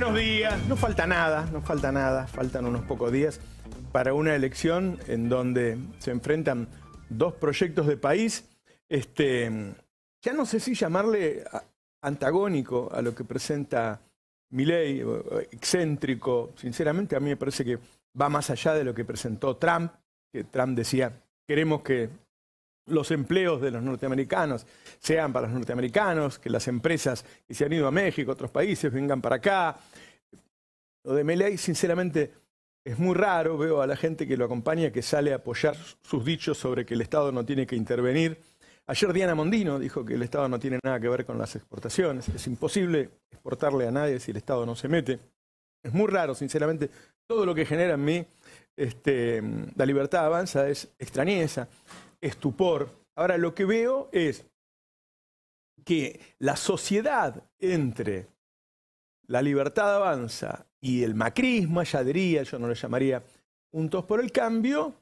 Buenos días. No falta nada, no falta nada, faltan unos pocos días para una elección en donde se enfrentan dos proyectos de país. Este, ya no sé si llamarle antagónico a lo que presenta Milei, excéntrico. Sinceramente, a mí me parece que va más allá de lo que presentó Trump, que Trump decía, queremos que los empleos de los norteamericanos sean para los norteamericanos, que las empresas que se han ido a México, otros países, vengan para acá, lo de Meley, sinceramente, es muy raro. Veo a la gente que lo acompaña que sale a apoyar sus dichos sobre que el Estado no tiene que intervenir. Ayer Diana Mondino dijo que el Estado no tiene nada que ver con las exportaciones. Es imposible exportarle a nadie si el Estado no se mete. Es muy raro, sinceramente. Todo lo que genera en mí este, la libertad avanza es extrañeza, estupor. Ahora, lo que veo es que la sociedad entre la libertad avanza y el macrismo, ya diría, yo no lo llamaría juntos por el cambio,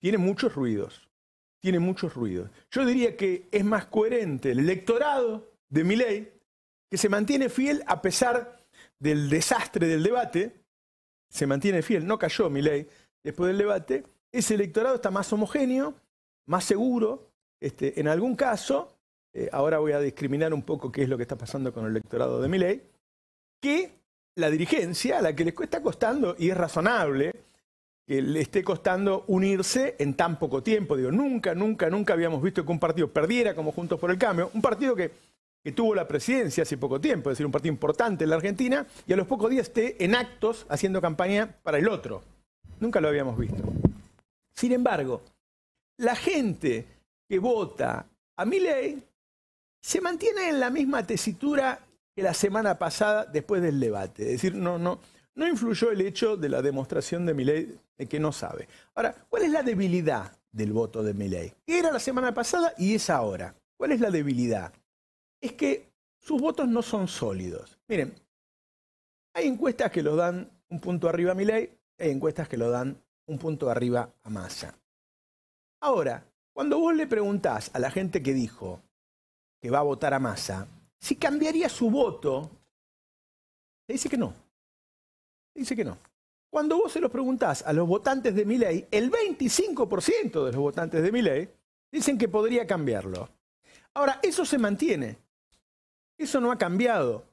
tiene muchos ruidos. Tiene muchos ruidos. Yo diría que es más coherente el electorado de Milei, que se mantiene fiel a pesar del desastre del debate, se mantiene fiel, no cayó Milei después del debate, ese electorado está más homogéneo, más seguro, este, en algún caso, eh, ahora voy a discriminar un poco qué es lo que está pasando con el electorado de Milei, que la dirigencia, a la que les está costando, y es razonable, que le esté costando unirse en tan poco tiempo. Digo, nunca, nunca, nunca habíamos visto que un partido perdiera como Juntos por el Cambio, un partido que, que tuvo la presidencia hace poco tiempo, es decir, un partido importante en la Argentina, y a los pocos días esté en actos haciendo campaña para el otro. Nunca lo habíamos visto. Sin embargo, la gente que vota a mi ley se mantiene en la misma tesitura que la semana pasada después del debate. Es decir, no, no, no influyó el hecho de la demostración de Milei de que no sabe. Ahora, ¿cuál es la debilidad del voto de Milley? ¿Qué era la semana pasada y es ahora? ¿Cuál es la debilidad? Es que sus votos no son sólidos. Miren, hay encuestas que lo dan un punto arriba a Milei, hay encuestas que lo dan un punto arriba a Massa. Ahora, cuando vos le preguntás a la gente que dijo que va a votar a Massa, si cambiaría su voto, le dice que no. dice que no. Cuando vos se los preguntás a los votantes de ley, el 25% de los votantes de ley dicen que podría cambiarlo. Ahora, eso se mantiene. Eso no ha cambiado.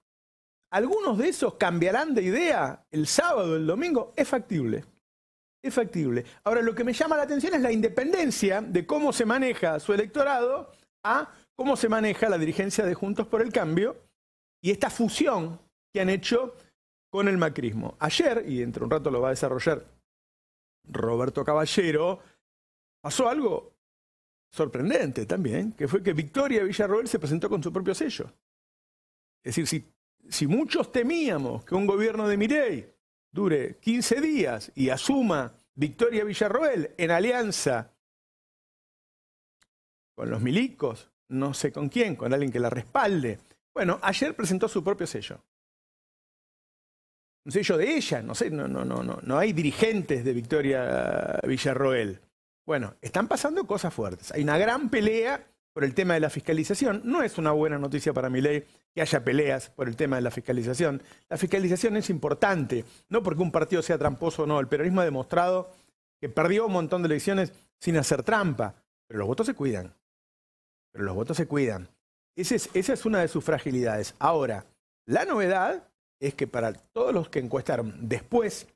Algunos de esos cambiarán de idea el sábado, el domingo. Es factible. Es factible. Ahora, lo que me llama la atención es la independencia de cómo se maneja su electorado a cómo se maneja la dirigencia de Juntos por el Cambio y esta fusión que han hecho con el macrismo. Ayer, y entre un rato lo va a desarrollar Roberto Caballero, pasó algo sorprendente también, que fue que Victoria Villarroel se presentó con su propio sello. Es decir, si, si muchos temíamos que un gobierno de Mirey dure 15 días y asuma Victoria Villarroel en alianza con los milicos, no sé con quién, con alguien que la respalde. Bueno, ayer presentó su propio sello. Un sello de ella, no sé, no, no, no, no, no hay dirigentes de Victoria Villarroel. Bueno, están pasando cosas fuertes. Hay una gran pelea por el tema de la fiscalización. No es una buena noticia para mi ley que haya peleas por el tema de la fiscalización. La fiscalización es importante, no porque un partido sea tramposo o no. El peronismo ha demostrado que perdió un montón de elecciones sin hacer trampa, pero los votos se cuidan pero los votos se cuidan. esa es una de sus fragilidades. Ahora, la novedad es que para todos los que encuestaron después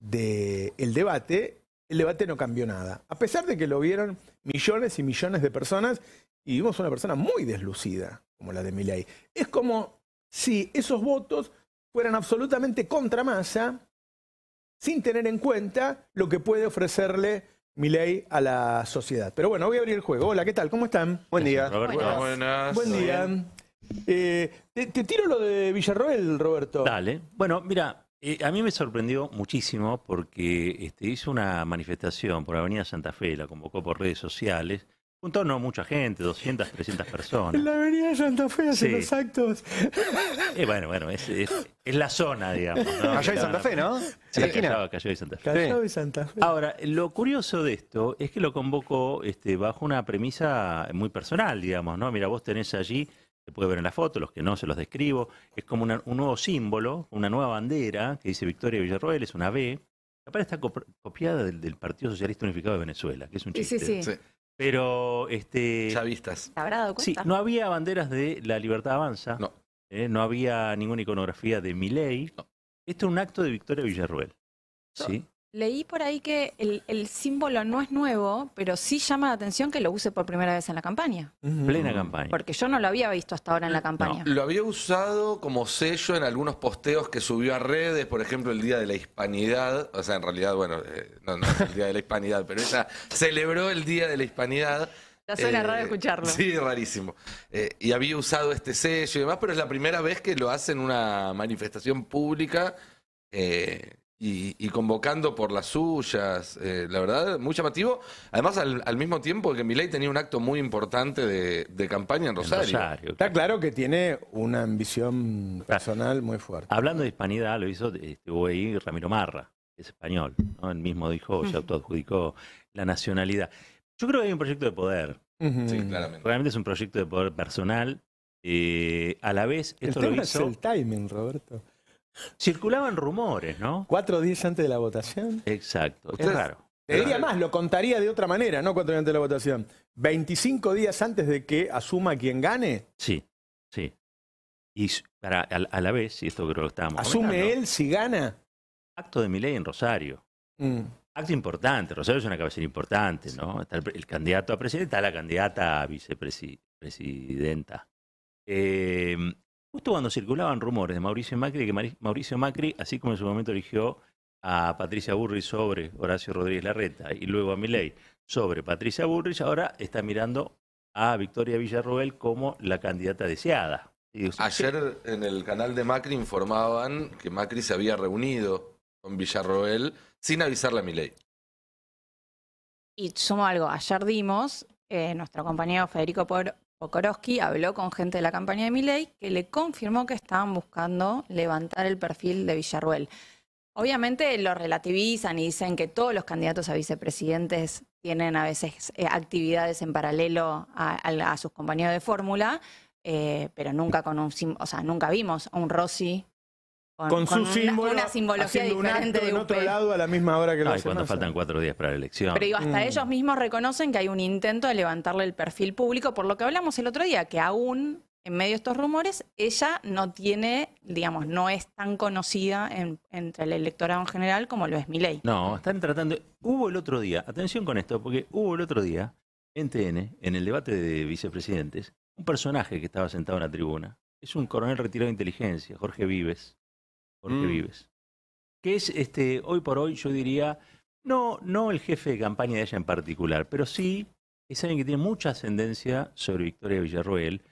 del debate, el debate no cambió nada. A pesar de que lo vieron millones y millones de personas y vimos una persona muy deslucida, como la de Milay. Es como si esos votos fueran absolutamente contra masa, sin tener en cuenta lo que puede ofrecerle ...mi ley a la sociedad. Pero bueno, voy a abrir el juego. Hola, ¿qué tal? ¿Cómo están? Buen día. Buenas. Buen día. Eh, te, tiro lo de Villarroel, Roberto. Dale. Bueno, mira, eh, a mí me sorprendió muchísimo porque este, hizo una manifestación por Avenida Santa Fe, la convocó por redes sociales, no mucha gente, 200, 300 personas. En la avenida Santa Fe hace los actos. bueno, bueno, es, la zona, digamos. ¿no? Santa Fe, ¿no? Sí, Santa Fe. Callao y Santa Fe. Ahora, lo curioso de esto es que lo convocó este, bajo una premisa muy personal, digamos, ¿no? Mira, vos tenés allí, se puede ver en la foto, los que no se los describo, es como un nuevo símbolo, una nueva bandera que dice Victoria Villarroel, es una B, que aparte está copiada del, Partido Socialista Unificado de Venezuela, que es un chiste. sí, sí. Sí. Pero, este. Chavistas. habrá Sí, no había banderas de la libertad avanza. No. Eh, no había ninguna iconografía de Milley. Esto es un acto de Victoria Villarruel. ¿sí? Leí por ahí que el, símbolo no es nuevo, pero sí llama la atención que lo use por primera vez en la campaña. Plena campaña. Porque yo no lo había visto hasta ahora en la campaña. Lo había usado como sello en algunos posteos que subió a redes, por ejemplo, el Día de la Hispanidad. O sea, en realidad, bueno, eh, no, no el Día de la Hispanidad, pero ella celebró el Día de la Hispanidad. Ya suena eh, raro escucharlo. Sí, rarísimo. Eh, y había usado este sello y demás, pero es la primera vez que lo hace en una manifestación pública y, y, convocando por las suyas, eh, la verdad, muy llamativo. Además, al, mismo tiempo que Milei tenía un acto muy importante de, campaña en Rosario. Está claro que tiene una ambición personal muy fuerte. Hablando de hispanidad, lo hizo ahí este, e Ramiro Marra, que es español, ¿no? Él mismo dijo, ya autoadjudicó la nacionalidad. Yo creo que hay un proyecto de poder. Sí, claramente. Realmente es un proyecto de poder personal. Eh, a la vez, esto el tema lo es el timing, Roberto. Circulaban rumores, ¿no? Cuatro días antes de la votación. Exacto. Es raro. Te diría más, lo contaría de otra manera, no cuatro días antes de la votación. ¿Veinticinco días antes de que asuma quien gane. Sí, sí. Y para, a, la vez, y esto creo que lo estábamos ¿Asume él si gana? Acto de mi ley en Rosario. Mm. Acto importante. Rosario es una cabecera importante, ¿no? Está el, candidato a presidente, está la candidata a vicepresidenta. Eh, Justo cuando circulaban rumores de Mauricio Macri, que Mauricio Macri, así como en su momento eligió a Patricia Burri sobre Horacio Rodríguez Larreta y luego a Milei sobre Patricia burris ahora está mirando a Victoria Villarroel como la candidata deseada. Ayer en el canal de Macri informaban que Macri se había reunido con Villarroel sin avisarle a Milei. Y sumo algo, ayer dimos, eh, nuestro compañero Federico Pokorowski habló con gente de la campaña de Miley que le confirmó que estaban buscando levantar el perfil de Villarruel. Obviamente lo relativizan y dicen que todos los candidatos a vicepresidentes tienen a veces eh, actividades en paralelo a, sus compañeros de fórmula, eh, pero nunca con un, o sea, nunca vimos a un Rossi con, su símbolo, una simbología diferente un de otro lado a la misma hora que lo Ay, cuando faltan cuatro días para la elección. Pero digo, hasta mm. ellos mismos reconocen que hay un intento de levantarle el perfil público, por lo que hablamos el otro día, que aún en medio de estos rumores, ella no tiene, digamos, no es tan conocida entre el electorado en general como lo es Milei. No, están tratando. Hubo el otro día, atención con esto, porque hubo el otro día en TN, en el debate de vicepresidentes, un personaje que estaba sentado en la tribuna. Es un coronel retirado de inteligencia, Jorge Vives porque mm. vives. Que es, este, hoy por hoy, yo diría, no, no el jefe de campaña de ella en particular, pero sí es alguien que tiene mucha ascendencia sobre Victoria Villarroel.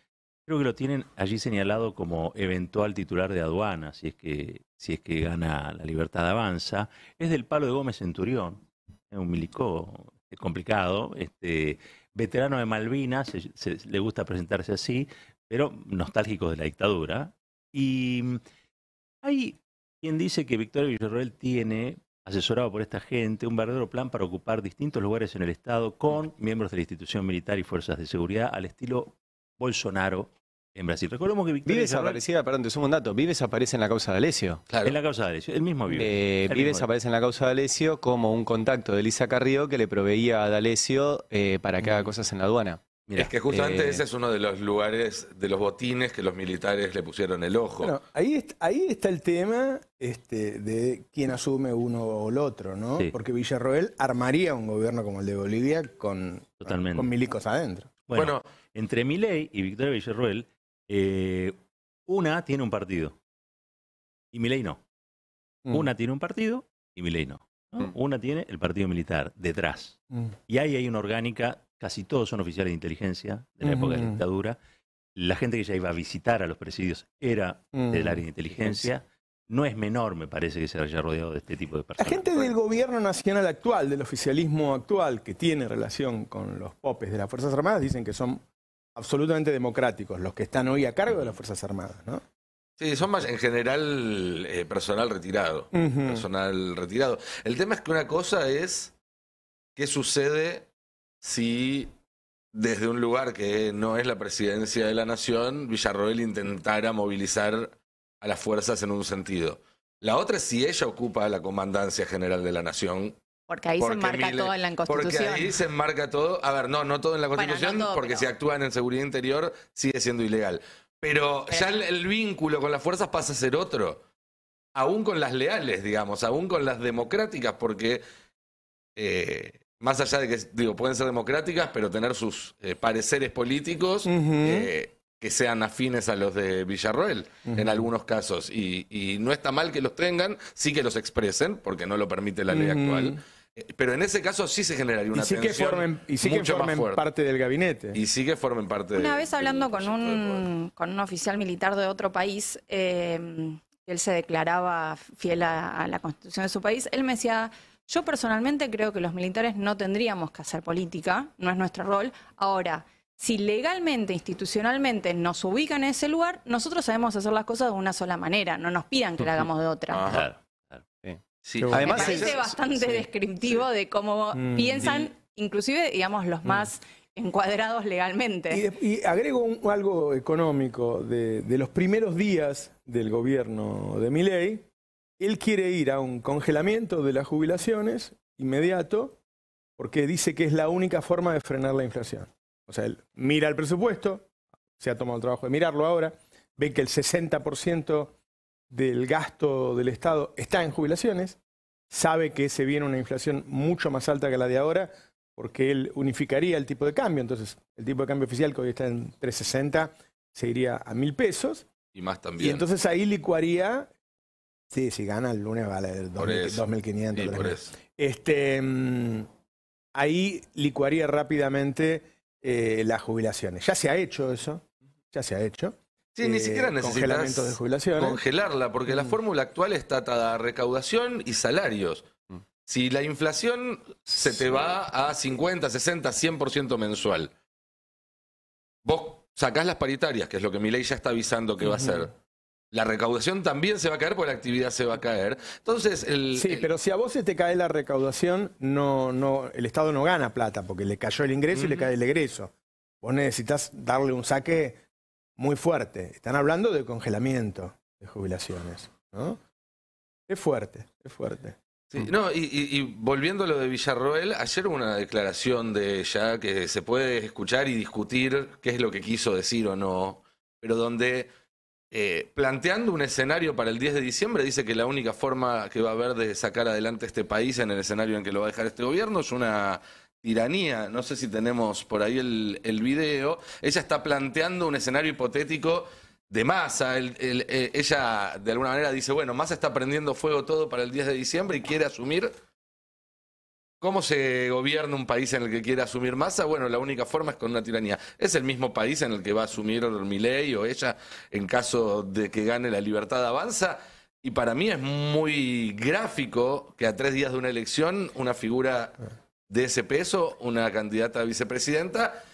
Creo que lo tienen allí señalado como eventual titular de aduana, si es que, si es que gana la libertad de avanza. Es del palo de Gómez Centurión, un milicó complicado, este, veterano de Malvinas, le gusta presentarse así, pero nostálgico de la dictadura. Y hay quien dice que Victoria Villarroel tiene, asesorado por esta gente, un verdadero plan para ocupar distintos lugares en el Estado con miembros de la institución militar y fuerzas de seguridad al estilo Bolsonaro en Brasil. Recordemos que Victoria Vive desaparecida, perdón, te sumo un dato. Vives aparece en la causa de Alesio. En la causa de Alesio, el mismo eh, Vives. Vives aparece en la causa de Alesio como un contacto de Elisa Carrillo que le proveía a D'Alessio eh, para que haga cosas en la aduana es que justamente eh, ese es uno de los lugares, de los botines que los militares le pusieron el ojo. Bueno, ahí, está, ahí está el tema este, de quién asume uno o el otro, ¿no? Porque Villarroel armaría un gobierno como el de Bolivia con, milicos adentro. Bueno, entre Milei y Victoria Villarroel, eh, una tiene un partido y Milei no. Mm. Una tiene un partido y Milei no. Mm. Una tiene el partido militar detrás. Mm. Y ahí hay una orgánica casi todos son oficiales de inteligencia de la época de la dictadura. La gente que ya iba a visitar a los presidios era del área de inteligencia. No es menor, me parece, que se haya rodeado de este tipo de personas. La gente del gobierno nacional actual, del oficialismo actual, que tiene relación con los popes de las Fuerzas Armadas, dicen que son absolutamente democráticos los que están hoy a cargo de las Fuerzas Armadas, ¿no? Sí, son más en general eh, personal retirado. Personal retirado. El tema es que una cosa es qué sucede si desde un lugar que no es la presidencia de la nación, Villarroel intentara movilizar a las fuerzas en un sentido. La otra es si ella ocupa la comandancia general de la nación. Porque ahí se enmarca todo en la Constitución. Porque ahí se enmarca todo. A ver, no, no todo en la Constitución, porque si actúan en seguridad interior sigue siendo ilegal. Pero, ya el, vínculo con las fuerzas pasa a ser otro. Aún con las leales, digamos, aún con las democráticas, porque eh, más allá de que, digo, pueden ser democráticas, pero tener sus eh, pareceres políticos eh, que sean afines a los de Villarroel, en algunos casos. Y, no está mal que los tengan, sí que los expresen, porque no lo permite la ley actual. Eh, pero en ese caso sí se generaría una y sí tensión que formen, y sí que formen parte del gabinete. Y sí que formen parte. Una vez hablando con un con un oficial militar de otro país, él se declaraba fiel a la constitución de su país. Él me decía, yo personalmente creo que los militares no tendríamos que hacer política, no es nuestro rol. Ahora, si legalmente, institucionalmente nos ubican en ese lugar, nosotros sabemos hacer las cosas de una sola manera, no nos pidan que la hagamos de otra. Claro, claro. Además, es, bastante descriptivo de cómo mm. piensan, inclusive, digamos, los mm. más encuadrados legalmente. Y, agrego algo económico de, de, los primeros días del gobierno de Miley. Él quiere ir a un congelamiento de las jubilaciones inmediato porque dice que es la única forma de frenar la inflación. O sea, él mira el presupuesto, se ha tomado el trabajo de mirarlo ahora, ve que el 60% del gasto del Estado está en jubilaciones, sabe que se viene una inflación mucho más alta que la de ahora, porque él unificaría el tipo de cambio. Entonces, el tipo de cambio oficial que hoy está en 360 se iría a mil pesos. Y más también. Y entonces ahí licuaría Sí, si gana el lunes vale 2.500. Este, mm, ahí licuaría rápidamente eh, las jubilaciones. Ya se ha hecho eso, ya se ha hecho. Sí, ni eh, siquiera necesitas congelarla, porque la mm. fórmula actual está atada a recaudación y salarios. Mm. Si la inflación se te va a 50, 60, 100% mensual, vos sacás las paritarias, que es lo que mi ley ya está avisando que va a hacer la recaudación también se va a caer porque la actividad se va a caer. Entonces, el, Sí, pero si a vos se te cae la recaudación, no, no, el Estado no gana plata porque le cayó el ingreso y le cae el egreso. Vos necesitas darle un saque muy fuerte. Están hablando de congelamiento de jubilaciones, ¿no? Es fuerte, es fuerte. Sí, no, y, y, volviendo a lo de Villarroel, ayer hubo una declaración de ella que se puede escuchar y discutir qué es lo que quiso decir o no, pero donde eh, planteando un escenario para el 10 de diciembre, dice que la única forma que va a haber de sacar adelante este país en el escenario en que lo va a dejar este gobierno es una tiranía. No sé si tenemos por ahí el, video. Ella está planteando un escenario hipotético de masa. Eh, ella, de alguna manera, dice, bueno, masa está prendiendo fuego todo para el 10 de diciembre y quiere asumir ¿Cómo se gobierna un país en el que quiere asumir masa? Bueno, la única forma es con una tiranía. Es el mismo país en el que va a asumir ley o ella en caso de que gane la libertad avanza. Y para mí es muy gráfico que a tres días de una elección una figura de ese peso, una candidata a vicepresidenta,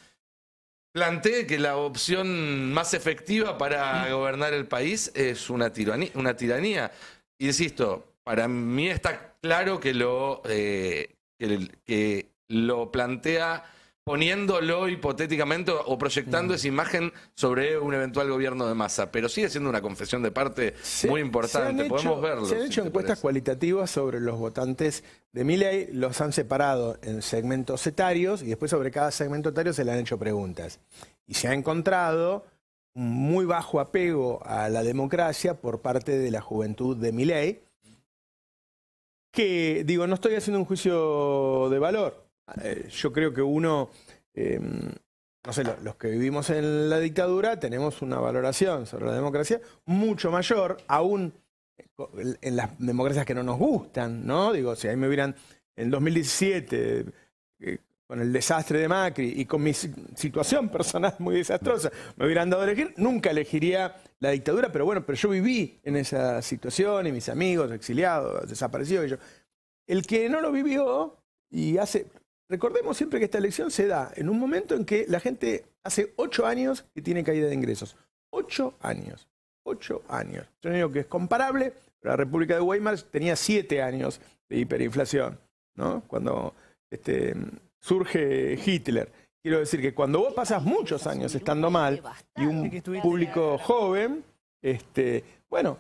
plantee que la opción más efectiva para gobernar el país es una tiranía. Una tiranía. Insisto, para mí está claro que lo, eh, que, lo plantea poniéndolo hipotéticamente o proyectando mm. esa imagen sobre un eventual gobierno de masa, pero sigue siendo una confesión de parte muy importante, podemos verlo. Se han hecho encuestas cualitativas sobre los votantes de Milley, los han separado en segmentos etarios y después sobre cada segmento etario se le han hecho preguntas. Y se ha encontrado un muy bajo apego a la democracia por parte de la juventud de Milley que, digo, no estoy haciendo un juicio de valor. Eh, yo creo que uno, em, no sé, los, que vivimos en la dictadura tenemos una valoración sobre la democracia mucho mayor, aún eh, en las democracias que no nos gustan, ¿no? Digo, si ahí me hubieran en 2017 con el desastre de Macri y con mi situación personal muy desastrosa, me hubieran dado a elegir, nunca elegiría la dictadura, pero bueno, pero yo viví en esa situación y mis amigos exiliados, desaparecidos, y yo. El que no lo vivió y hace... Recordemos siempre que esta elección se da en un momento en que la gente hace ocho años que tiene caída de ingresos. Ocho años. Ocho años. Yo no digo que es comparable, pero la República de Weimar tenía siete años de hiperinflación, ¿no? Cuando este, surge Hitler. Quiero decir que cuando vos pasas muchos años estando mal y un público joven, este, bueno,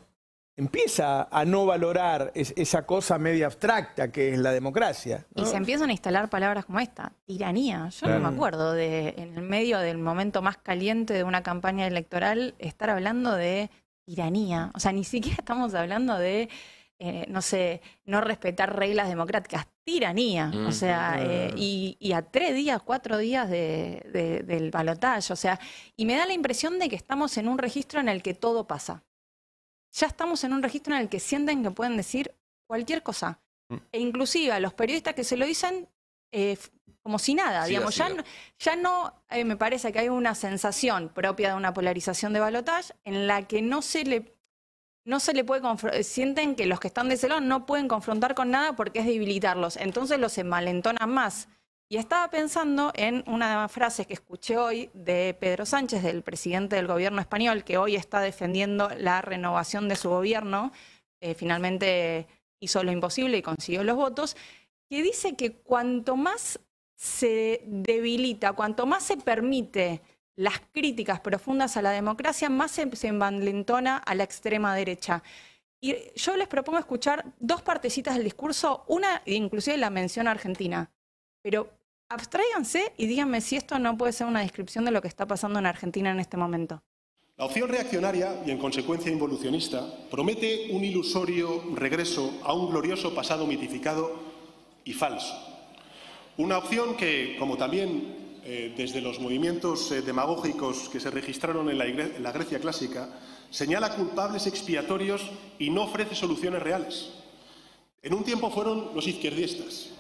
empieza a no valorar esa cosa media abstracta que es la democracia. Y se empiezan a instalar palabras como esta, tiranía. Yo no me acuerdo de, en el medio del momento más caliente de una campaña electoral, estar hablando de tiranía. O sea, ni siquiera estamos hablando de eh, no sé, no respetar reglas democráticas, tiranía, o sea, eh, y, a tres días, cuatro días del balotaje, o sea, y me da la impresión de que estamos en un registro en el que todo pasa. Ya estamos en un registro en el que sienten que pueden decir cualquier cosa. Mm. E inclusive a los periodistas que se lo dicen, eh, como si nada, digamos, ya, ya no me parece que hay una sensación propia de una polarización de balotaje en la que no se le no se le puede sienten que los que están de ese lado no pueden confrontar con nada porque es debilitarlos, entonces los emalentona más. Y estaba pensando en una de las frases que escuché hoy de Pedro Sánchez, del presidente del gobierno español, que hoy está defendiendo la renovación de su gobierno, eh, finalmente hizo lo imposible y consiguió los votos, que dice que cuanto más se debilita, cuanto más se permite las críticas profundas a la democracia más em-, se, se a la extrema derecha. Y yo les propongo escuchar dos partecitas del discurso, una inclusive la mención Argentina. Pero abstráiganse y díganme si esto no puede ser una descripción de lo que está pasando en Argentina en este momento. La opción reaccionaria y en consecuencia involucionista promete un ilusorio regreso a un glorioso pasado mitificado y falso. Una opción que, como también eh, desde los movimientos eh, demagógicos que se registraron en la, Grecia clásica, señala culpables expiatorios y no ofrece soluciones reales. En un tiempo fueron los izquierdistas,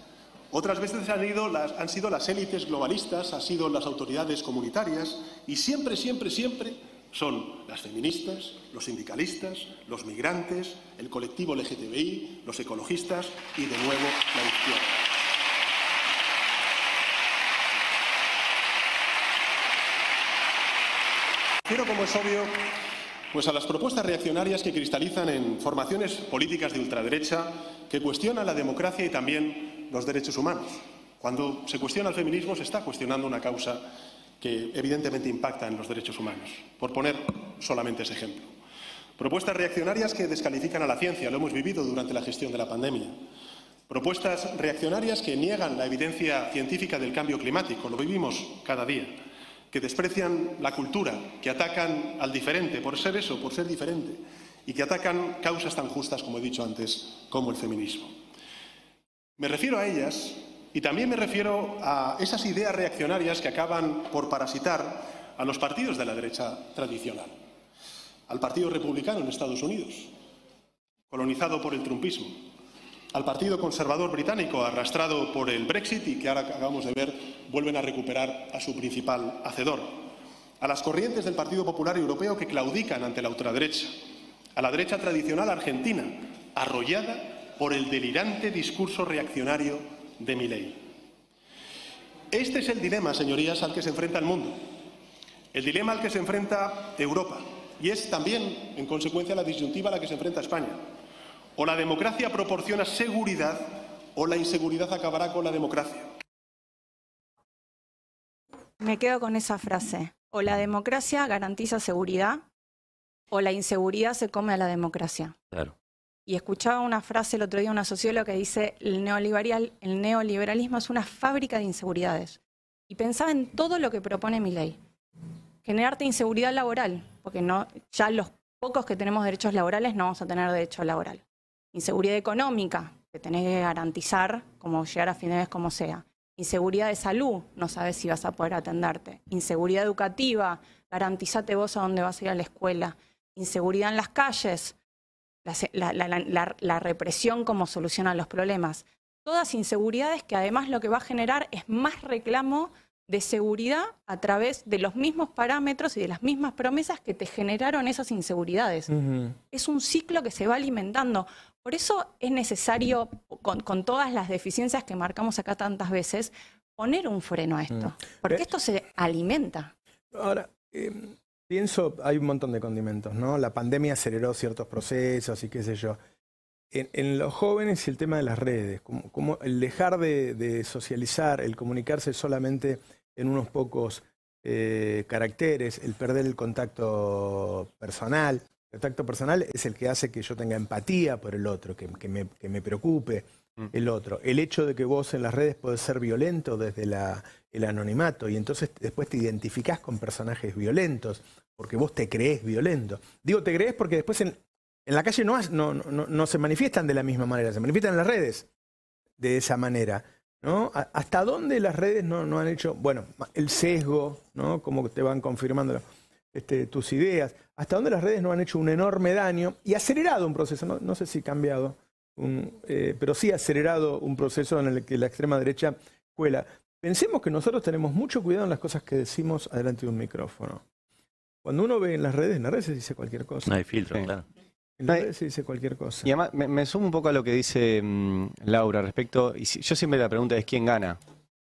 otras veces han, han sido las élites globalistas, han sido las autoridades comunitarias y siempre, siempre, siempre son las feministas, los sindicalistas, los migrantes, el colectivo LGTBI, los ecologistas y de nuevo la izquierda. Pero como es obvio, pues a las propuestas reaccionarias que cristalizan en formaciones políticas de ultraderecha que cuestionan la democracia y también los derechos humanos. Cuando se cuestiona el feminismo se está cuestionando una causa que evidentemente impacta en los derechos humanos, por poner solamente ese ejemplo. Propuestas reaccionarias que descalifican a la ciencia, lo hemos vivido durante la gestión de la pandemia. Propuestas reaccionarias que niegan la evidencia científica del cambio climático, lo vivimos cada día que desprecian la cultura, que atacan al diferente por ser eso, por ser diferente, y que atacan causas tan justas, como he dicho antes, como el feminismo. Me refiero a ellas y también me refiero a esas ideas reaccionarias que acaban por parasitar a los partidos de la derecha tradicional, al Partido Republicano en Estados Unidos, colonizado por el trumpismo, al Partido Conservador británico arrastrado por el Brexit y que ahora acabamos de ver vuelven a recuperar a su principal hacedor, a las corrientes del Partido Popular Europeo que claudican ante la ultraderecha, a la derecha tradicional argentina, arrollada por el delirante discurso reaccionario de Milei. Este es el dilema, señorías, al que se enfrenta el mundo, el dilema al que se enfrenta Europa y es también, en consecuencia, la disyuntiva a la que se enfrenta España. O la democracia proporciona seguridad o la inseguridad acabará con la democracia. Me quedo con esa frase. O la democracia garantiza seguridad o la inseguridad se come a la democracia. Y escuchaba una frase el otro día una socióloga que dice, el, el neoliberalismo es una fábrica de inseguridades. Y pensaba en todo lo que propone mi ley. Generarte inseguridad laboral, porque no, ya los pocos que tenemos derechos laborales no vamos a tener derecho laboral. Inseguridad económica, que tenés que garantizar como llegar a fin de mes como sea. Inseguridad de salud, no sabes si vas a poder atenderte. Inseguridad educativa, garantizate vos a dónde vas a ir a la escuela. Inseguridad en las calles, la, represión como solución a los problemas. Todas inseguridades que además lo que va a generar es más reclamo de seguridad a través de los mismos parámetros y de las mismas promesas que te generaron esas inseguridades. Es un ciclo que se va alimentando. Por eso es necesario, con, todas las deficiencias que marcamos acá tantas veces, poner un freno a esto, mm. porque esto se alimenta. Ahora, em, pienso, hay un montón de condimentos, ¿no? La pandemia aceleró ciertos procesos y qué sé yo. En, los jóvenes y el tema de las redes, como, el dejar de, socializar, el comunicarse solamente en unos pocos eh, caracteres, el perder el contacto personal, el tacto personal es el que hace que yo tenga empatía por el otro, que, me, preocupe mm. el otro. El hecho de que vos en las redes podés ser violento desde el anonimato y entonces después te identificás con personajes violentos, porque vos te crees violento. Digo, te crees porque después en, la calle no, se manifiestan de la misma manera, se manifiestan en las redes de esa manera. ¿no? ¿Hasta dónde las redes no, han hecho? Bueno, el sesgo, ¿no? Como te van confirmando. Este, tus ideas, hasta dónde las redes no han hecho un enorme daño y acelerado un proceso, no, sé si cambiado, eh, pero sí acelerado un proceso en el que la extrema derecha cuela. Pensemos que nosotros tenemos mucho cuidado en las cosas que decimos adelante de un micrófono. Cuando uno ve en las redes, en las redes se dice cualquier cosa. No hay filtro, claro. En las redes se dice cualquier cosa. Y además me, sumo un poco a lo que dice mm, Laura respecto, y yo siempre la pregunta es quién gana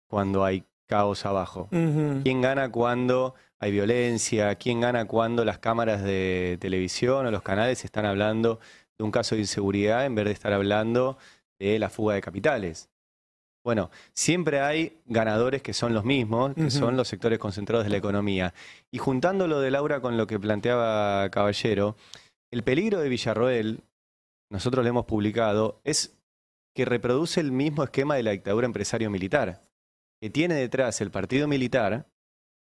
cuando hay caos abajo. ¿Quién gana cuando hay violencia, quién gana cuando las cámaras de televisión o los canales están hablando de un caso de inseguridad en vez de estar hablando de la fuga de capitales. Bueno, siempre hay ganadores que son los mismos, que son los sectores concentrados de la economía. Y juntando lo de Laura con lo que planteaba Caballero, el peligro de Villarroel, nosotros lo hemos publicado, es que reproduce el mismo esquema de la dictadura empresario-militar, que tiene detrás el partido militar,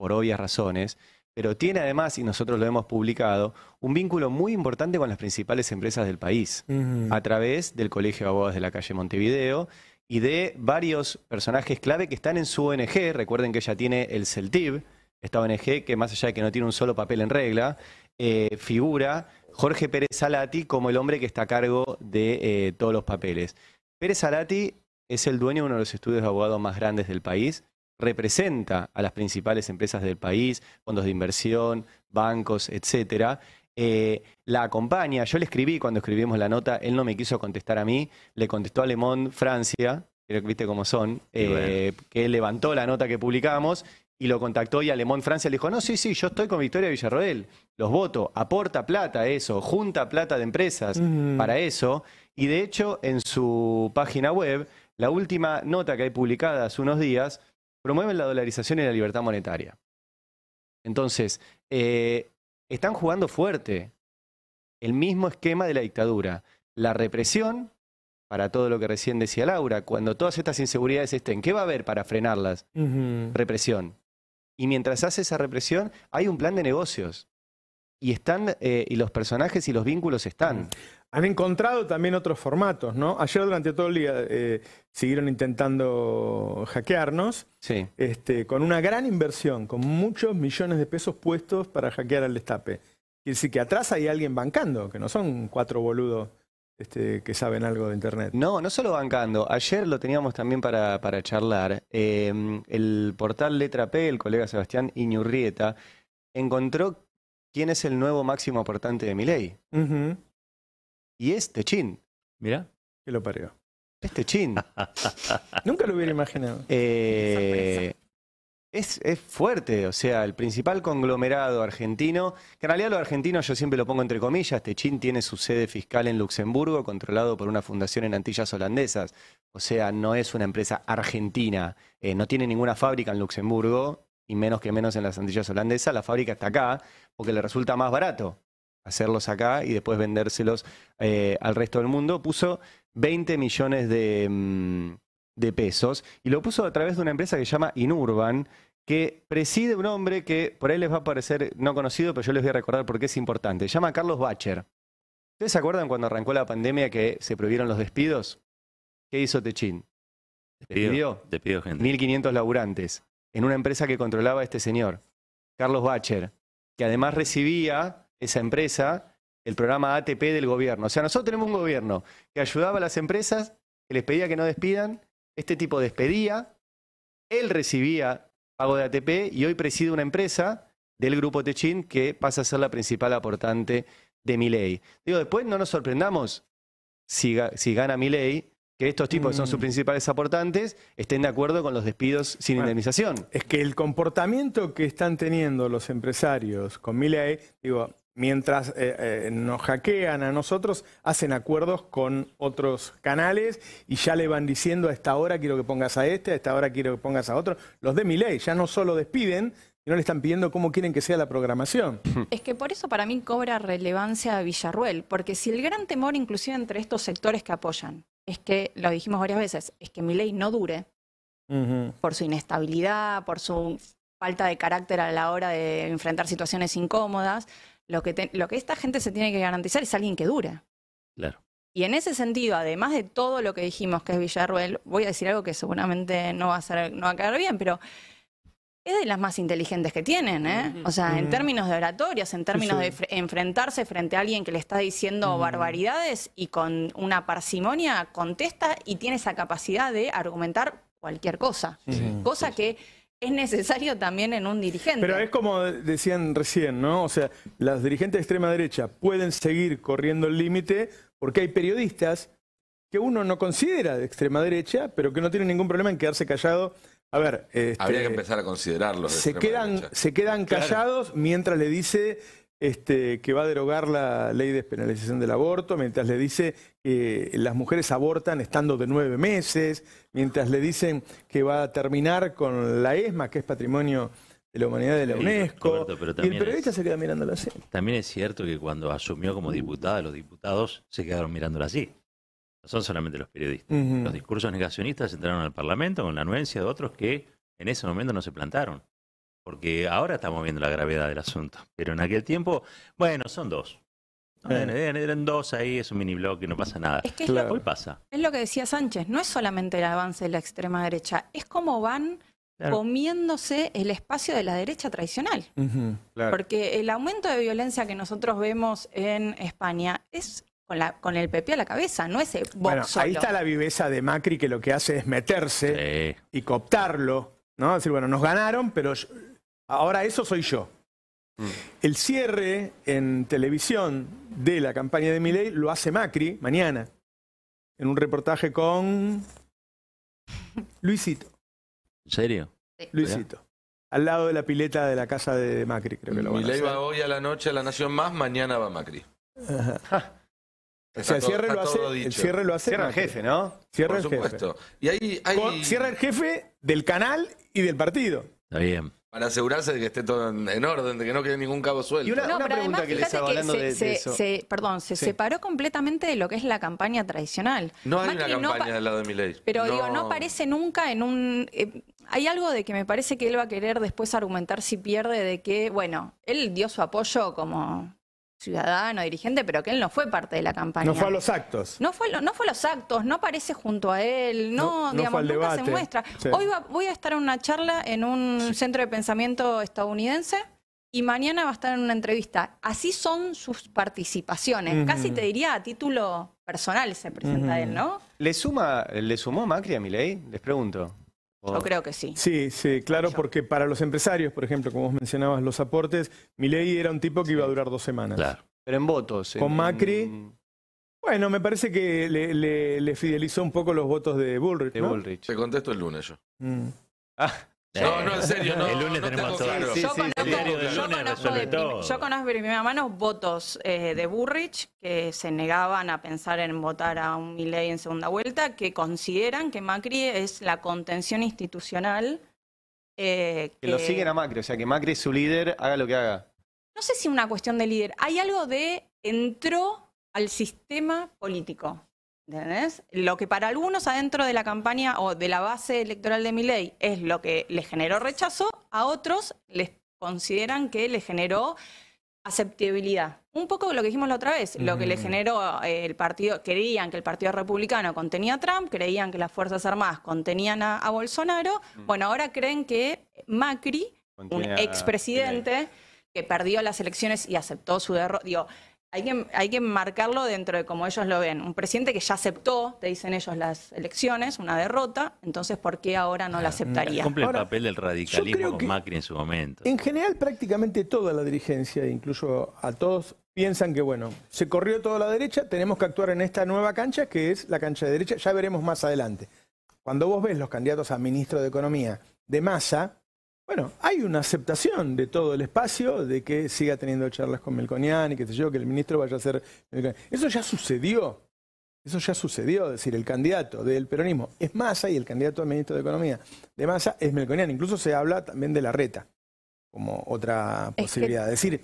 por obvias razones, pero tiene además, y nosotros lo hemos publicado, un vínculo muy importante con las principales empresas del país, a través del Colegio de Abogados de la calle Montevideo y de varios personajes clave que están en su ONG. Recuerden que ella tiene el CELTIB, esta ONG que más allá de que no tiene un solo papel en regla, eh, figura Jorge Pérez Salati como el hombre que está a cargo de eh, todos los papeles. Pérez Salati es el dueño de uno de los estudios de abogados más grandes del país, representa a las principales empresas del país, fondos de inversión, bancos, etcétera, eh, la acompaña. Yo le escribí cuando escribimos la nota, él no me quiso contestar a mí, le contestó a Le Monde Francia, que viste cómo son, eh, Que él levantó la nota que publicamos y lo contactó y a Le Monde Francia le dijo, no, sí, sí, yo estoy con Victoria Villarroel, los voto, aporta plata a eso, junta plata de empresas mm. para eso. Y de hecho, en su página web, la última nota que hay publicada hace unos días, promueven la dolarización y la libertad monetaria. Entonces, eh, están jugando fuerte el mismo esquema de la dictadura. La represión, para todo lo que recién decía Laura, cuando todas estas inseguridades estén, ¿qué va a haber para frenarlas? Represión. Y mientras hace esa represión, hay un plan de negocios y están eh, y los personajes y los vínculos están. Han encontrado también otros formatos, ¿no? Ayer durante todo el día eh, siguieron intentando hackearnos, sí. Este, con una gran inversión, con muchos millones de pesos puestos para hackear al destape. Quiere decir que atrás hay alguien bancando, que no son cuatro boludos este, que saben algo de Internet. No, no solo bancando. Ayer lo teníamos también para, charlar. Eh, el portal Letra P, el colega Sebastián Iñurrieta, encontró quién es el nuevo máximo aportante de mi ley? Y es este Chin, Mira, que lo parió. Es este Chin, Nunca lo hubiera imaginado. Eh, es, fuerte, o sea, el principal conglomerado argentino, que en realidad lo argentino yo siempre lo pongo entre comillas, este Chin tiene su sede fiscal en Luxemburgo, controlado por una fundación en Antillas holandesas, o sea, no es una empresa argentina, eh, no tiene ninguna fábrica en Luxemburgo, y menos que menos en las Antillas holandesas, la fábrica está acá, porque le resulta más barato hacerlos acá y después vendérselos eh, al resto del mundo, puso 20 millones mm, de, pesos y lo puso a través de una empresa que se llama Inurban, que preside un hombre que por ahí les va a parecer no conocido, pero yo les voy a recordar porque es importante. Se llama Carlos Bacher. ¿Ustedes se acuerdan cuando arrancó la pandemia que se prohibieron los despidos? ¿Qué hizo Techín? Despidió, despidió gente. 1.500 laburantes en una empresa que controlaba este señor, Carlos Bacher, que además recibía esa empresa el programa ATP del gobierno. O sea, nosotros tenemos un gobierno que ayudaba a las empresas, que les pedía que no despidan, este tipo despedía, él recibía pago de ATP y hoy preside una empresa del grupo Techin que pasa a ser la principal aportante de mi Digo, después no nos sorprendamos si, gana mi que estos tipos, que son sus mm. principales aportantes, estén de acuerdo con los despidos sin indemnización. Es que el comportamiento que están teniendo los empresarios con Milei, digo, mientras eh, eh, nos hackean a nosotros, hacen acuerdos con otros canales y ya le van diciendo a esta hora quiero que pongas a este, a esta hora quiero que pongas a otro. Los de Milei ya no solo despiden, sino le están pidiendo cómo quieren que sea la programación. Es que por eso para mí cobra relevancia a Villarruel, porque si el gran temor inclusive entre estos sectores que apoyan es que, lo dijimos varias veces, es que mi ley no dure por su inestabilidad, por su falta de carácter a la hora de enfrentar situaciones incómodas. Lo que, lo que esta gente se tiene que garantizar es alguien que dure. Claro. Y en ese sentido, además de todo lo que dijimos que es Villarruel, voy a decir algo que seguramente no va a, ser, no va a quedar bien, pero es de las más inteligentes que tienen, ¿eh? O sea, en mm. términos de oratorias, en términos de enfrentarse frente a alguien que le está diciendo barbaridades y con una parsimonia contesta y tiene esa capacidad de argumentar cualquier cosa. cosa que es necesario también en un dirigente. Pero es como decían recién, ¿no? O sea, las dirigentes de extrema derecha pueden seguir corriendo el límite porque hay periodistas que uno no considera de extrema derecha, pero que no tienen ningún problema en quedarse callado a ver, habría que este, empezar a considerarlos. Se quedan, se quedan callados mientras le dice este, que va a derogar la ley de despenalización del aborto, mientras le dice que las mujeres abortan estando de nueve meses, mientras le dicen que va a terminar con la ESMA, que es patrimonio de la humanidad de la UNESCO. y el periodista se queda mirándolo así. También es cierto que cuando asumió como diputada, los diputados se quedaron mirándolo así no son solamente los periodistas. Los discursos negacionistas entraron al Parlamento con la anuencia de otros que en ese momento no se plantaron. Porque ahora estamos viendo la gravedad del asunto. Pero en aquel tiempo, bueno, son dos. Eran, eran dos ahí, es un mini blog no pasa nada. Es pasa. es lo que decía Sánchez, no es solamente el avance de la extrema derecha, es como van comiéndose el espacio de la derecha tradicional. Porque el aumento de violencia que nosotros vemos en España es con, el PP a la cabeza, no ese Bueno, ahí está la viveza de Macri que lo que hace es meterse y cooptarlo, ¿no? decir, bueno, nos ganaron, pero ahora eso soy yo. Mm. El cierre en televisión de la campaña de Milei lo hace Macri mañana, en un reportaje con Luisito. ¿En serio? Luisito. Al lado de la pileta de la casa de Macri, creo que lo va a hacer. va hoy a la noche a la Nación Más, mañana va Macri. Ah el cierre lo hace. Cierra el jefe, ¿no? Cierra el jefe. Y ahí, cierra el jefe del canal y del partido. Está bien. Para asegurarse de que esté todo en, orden, de que no quede ningún cabo suelto. Y una, pregunta que le estaba hablando de, perdón, se separó completamente de lo que es la campaña tradicional. No hay una campaña del lado de Milei. Pero digo, no aparece nunca en un... Eh, hay algo de que me parece que él va a querer después argumentar si pierde de que, bueno, él dio su apoyo como ciudadano, dirigente, pero que él no fue parte de la campaña. No fue a los actos. No fue, no fue a los actos, no aparece junto a él, no, digamos, nunca se muestra. Hoy voy a estar en una charla en un centro de pensamiento estadounidense y mañana va a estar en una entrevista. Así son sus participaciones. Casi te diría a título personal se presenta él, ¿no? ¿Le, suma, ¿Le sumó Macri a mi Les pregunto. Yo creo que sí. Sí, sí, claro, porque para los empresarios, por ejemplo, como vos mencionabas, los aportes, Milei era un tipo que iba a durar dos semanas. Claro. Pero en votos. Con Macri. Bueno, me parece que le, le, fidelizó un poco los votos de Bullrich. Se contestó Te contesto el lunes yo. Mm. Ah. No, no, en serio, no. El lunes tenemos todo. yo, conozco, yo, conozco de yo, conozco, primera mano votos eh, de Burrich que se negaban a pensar en votar a un Milley en segunda vuelta, que consideran que Macri es la contención institucional. Eh, que, lo siguen a Macri, o sea, que Macri es su líder, haga lo que haga. No sé si una cuestión de líder. Hay algo de entró al sistema político. ¿Entendés? Lo que para algunos adentro de la campaña o de la base electoral de mi es lo que les generó rechazo, a otros les consideran que les generó aceptabilidad. Un poco lo que dijimos la otra vez, lo que le mm. generó eh, el partido, creían que el Partido Republicano contenía a Trump, creían que las Fuerzas Armadas contenían a, Bolsonaro, mm. bueno, ahora creen que Macri, un expresidente que perdió las elecciones y aceptó su derrota, digo, hay que, marcarlo dentro de como ellos lo ven. Un presidente que ya aceptó, te dicen ellos, las elecciones, una derrota, entonces ¿por qué ahora no la aceptaría? Cumple el papel del radicalismo Macri en su momento. En general, prácticamente toda la dirigencia, incluso a todos, piensan que, bueno, se corrió toda la derecha, tenemos que actuar en esta nueva cancha, que es la cancha de derecha, ya veremos más adelante. Cuando vos ves los candidatos a ministro de Economía de masa, bueno, hay una aceptación de todo el espacio de que siga teniendo charlas con Melconian y que sé yo, que el ministro vaya a ser... Eso ya sucedió. Eso ya sucedió, es decir, el candidato del peronismo es Massa y el candidato al ministro de Economía de Massa es Melconian. Incluso se habla también de la reta como otra posibilidad. es decir,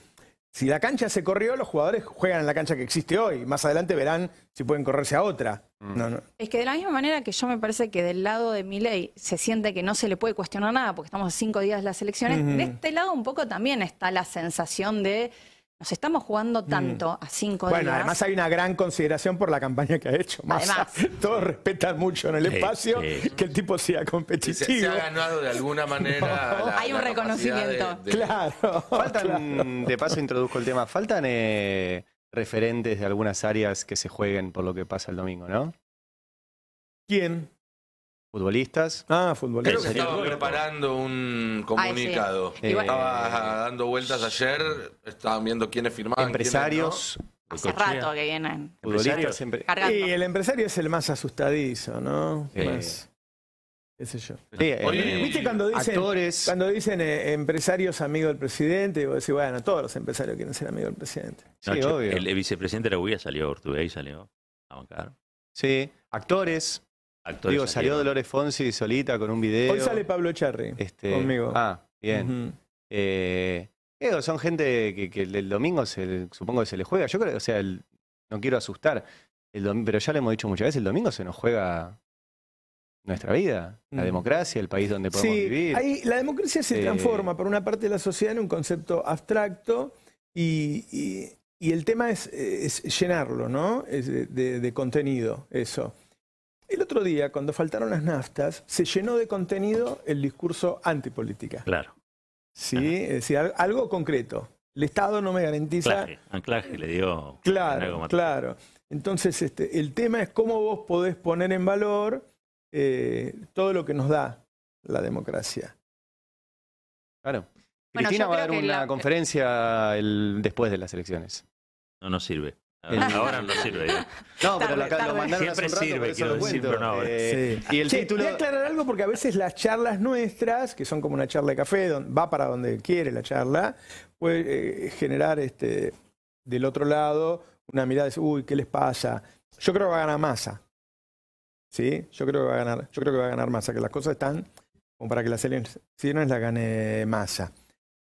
si la cancha se corrió, los jugadores juegan en la cancha que existe hoy. Más adelante verán si pueden correrse a otra. Mm. No, no. Es que de la misma manera que yo me parece que del lado de Miley se siente que no se le puede cuestionar nada porque estamos a cinco días de las elecciones, de este lado un poco también está la sensación de nos estamos jugando mm. tanto a cinco días. Bueno, además hay una gran consideración por la campaña que ha hecho. Además. Todos respetan mucho en el espacio que el tipo sea competitivo. Se, ha ganado de alguna manera. hay un reconocimiento. Claro. Faltan, de paso introduzco el tema, faltan eh, referentes de algunas áreas que se jueguen por lo que pasa el domingo, ¿no? ¿Quién? Futbolistas. Ah, futbolistas. Creo estaba preparando un comunicado. estaba dando vueltas ayer, estaban viendo quiénes firmaban. Empresarios. Quiénes Hace rato que vienen. Futbolistas. siempre. y el empresario es el más asustadizo, ¿no? Sí. qué yo. Eh, ¿Viste cuando dicen, actores. Cuando dicen eh, empresarios amigos del presidente? Y vos decís, bueno, todos los empresarios quieren ser amigos del presidente. sí, obvio. El, vicepresidente de la UIA salió, y salió a bancar. Sí, actores. Digo, salió Dolores Fonsi solita con un video. Hoy sale Pablo Charri este, conmigo. Ah, bien. Eh, son gente que, el domingo se, supongo que se le juega. Yo creo, o sea, no quiero asustar, el pero ya le hemos dicho muchas veces, el domingo se nos juega nuestra vida, la mm. democracia, el país donde podemos vivir. la democracia se eh, transforma por una parte de la sociedad en un concepto abstracto y, y, el tema es, llenarlo, ¿no? de, contenido, eso. El otro día, cuando faltaron las naftas, se llenó de contenido el discurso antipolítica. Claro. Sí, es decir, algo concreto. El Estado no me garantiza. Anclaje, le dio. Claro, claro. Entonces, este, el tema es cómo vos podés poner en valor eh, todo lo que nos da la democracia. Claro. Cristina va a dar una conferencia después de las elecciones. No nos sirve. Ah, ahora no sirve. No, pero Siempre sirve, quiero decir, no ahora. Eh, y Voy aclarar algo porque a veces las charlas nuestras, que son como una charla de café, va para donde quiere la charla, puede eh, generar este, del otro lado una mirada de, uy, ¿qué les pasa? Yo creo que va a ganar masa. ¿Sí? Yo creo que va a ganar, yo creo que va a ganar masa, que las cosas están como para que las elecciones la gane masa.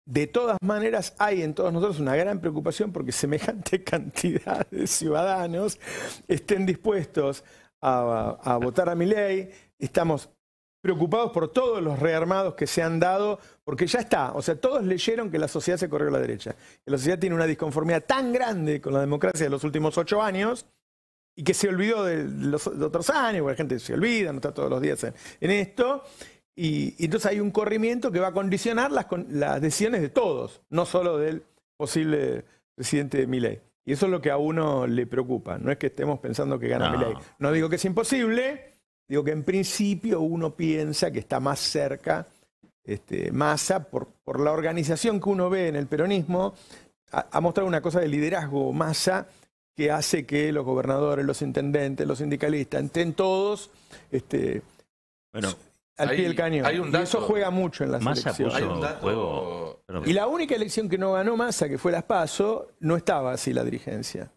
De todas maneras, hay en todos nosotros una gran preocupación porque semejante cantidad de ciudadanos estén dispuestos a, votar a mi ley. Estamos preocupados por todos los rearmados que se han dado, porque ya está, o sea, todos leyeron que la sociedad se corrió a la derecha, que la sociedad tiene una disconformidad tan grande con la democracia de los últimos ocho años, y que se olvidó de los otros años, porque la gente se olvida, no está todos los días en esto, y, entonces hay un corrimiento que va a condicionar las, las decisiones de todos, no solo del posible presidente de Milei. Y eso es lo que a uno le preocupa. No es que estemos pensando que gana Milei. No digo que es imposible, digo que en principio uno piensa que está más cerca este, Massa, por, por, la organización que uno ve en el peronismo, ha, mostrado una cosa de liderazgo masa que hace que los gobernadores, los intendentes, los sindicalistas, estén todos este, bueno, al pie del cañón. y eso juega mucho en la Massa Y la única elección que no ganó Massa, que fue las PASO, no estaba así la dirigencia.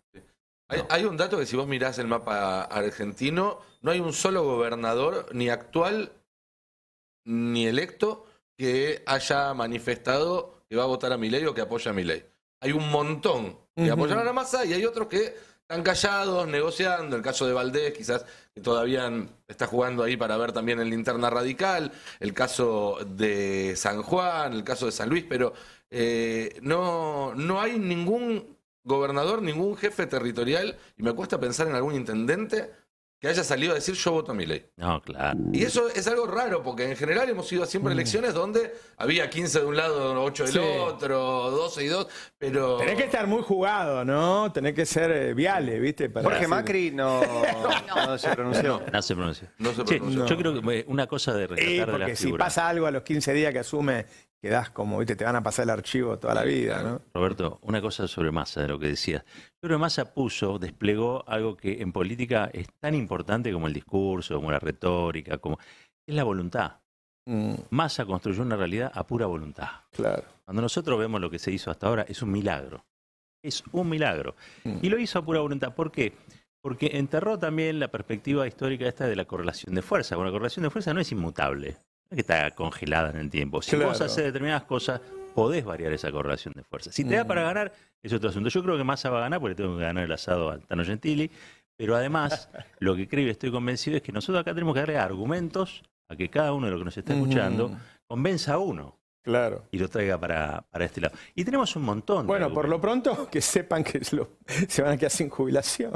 Hay, un dato que si vos mirás el mapa argentino, no hay un solo gobernador, ni actual, ni electo, que haya manifestado que va a votar a mi ley o que apoya a ley. Hay un montón que apoyaron a Massa y hay otros que están callados, negociando. El caso de Valdés, quizás que todavía está jugando ahí para ver también el interna radical. El caso de San Juan, el caso de San Luis, pero eh, no, no hay ningún gobernador, ningún jefe territorial, y me cuesta pensar en algún intendente que haya salido a decir yo voto a mi ley. No, claro. Y eso es algo raro, porque en general hemos ido a siempre mm. elecciones donde había 15 de un lado, 8 del otro, 12 y 2, pero... Tenés que estar muy jugado, ¿no? Tenés que ser eh, viale, ¿viste? Jorge Macri no, se pronunció. No, se pronunció. yo creo que una cosa de rescatar porque si pasa algo a los 15 días que asume quedás como, viste, te van a pasar el archivo toda la vida, ¿no? Roberto, una cosa sobre Massa, de lo que decías. Yo Massa puso, desplegó algo que en política es tan importante como el discurso, como la retórica, como es la voluntad. Mm. Massa construyó una realidad a pura voluntad. Claro. Cuando nosotros vemos lo que se hizo hasta ahora, es un milagro. Es un milagro. Mm. Y lo hizo a pura voluntad. ¿Por qué? Porque enterró también la perspectiva histórica esta de la correlación de fuerza. Bueno, la correlación de fuerza no es inmutable que está congelada en el tiempo. Si vos haces determinadas cosas, podés variar esa correlación de fuerzas. Si te da mm. para ganar, es otro asunto. Yo creo que Massa va a ganar porque tengo que ganar el asado a Tano Gentili. Pero además, lo que creo y estoy convencido es que nosotros acá tenemos que darle argumentos a que cada uno de los que nos está escuchando convenza a uno. Claro. Y lo traiga para, este lado. Y tenemos un montón. Bueno, por lo pronto, que sepan que se van a quedar sin jubilación.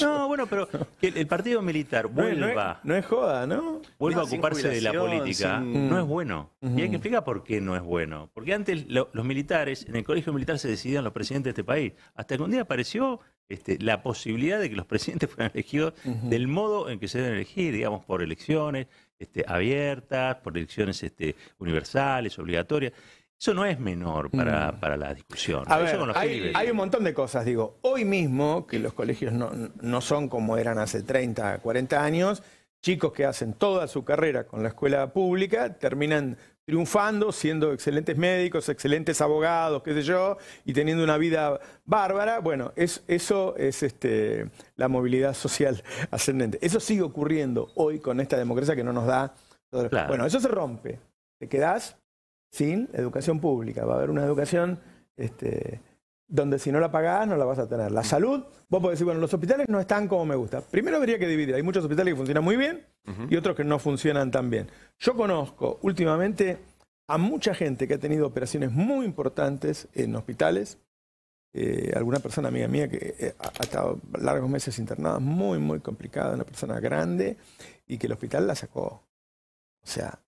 No, bueno, pero que el, partido militar vuelva. No es, joda, a ocuparse de la política. No es bueno. Y hay que mm. explicar por qué no es bueno. Porque antes los militares, en el colegio militar se decidían los presidentes de este país. Hasta que un día apareció este, la posibilidad de que los presidentes fueran elegidos del modo en que se deben elegir, digamos, por elecciones este, abiertas, por elecciones este, universales, obligatorias. Eso no es menor para, mm. la discusión. hay, un montón de cosas, digo. Hoy mismo, que los colegios no, son como eran hace 30, 40 años, chicos que hacen toda su carrera con la escuela pública terminan triunfando, siendo excelentes médicos, excelentes abogados, qué sé yo, y teniendo una vida bárbara. Bueno, eso es este, la movilidad social ascendente. Eso sigue ocurriendo hoy con esta democracia que no nos da... Bueno, eso se rompe. Te quedás sin educación pública. Va a haber una educación este, donde si no la pagás no la vas a tener. La salud, vos podés decir, bueno, los hospitales no están como me gusta. Primero habría que dividir. Hay muchos hospitales que funcionan muy bien y otros que no funcionan tan bien. Yo conozco últimamente a mucha gente que ha tenido operaciones muy importantes en hospitales. Eh, alguna persona amiga mía que eh, ha estado largos meses internada, muy, muy complicada, una persona grande, y que el hospital la sacó. O sea,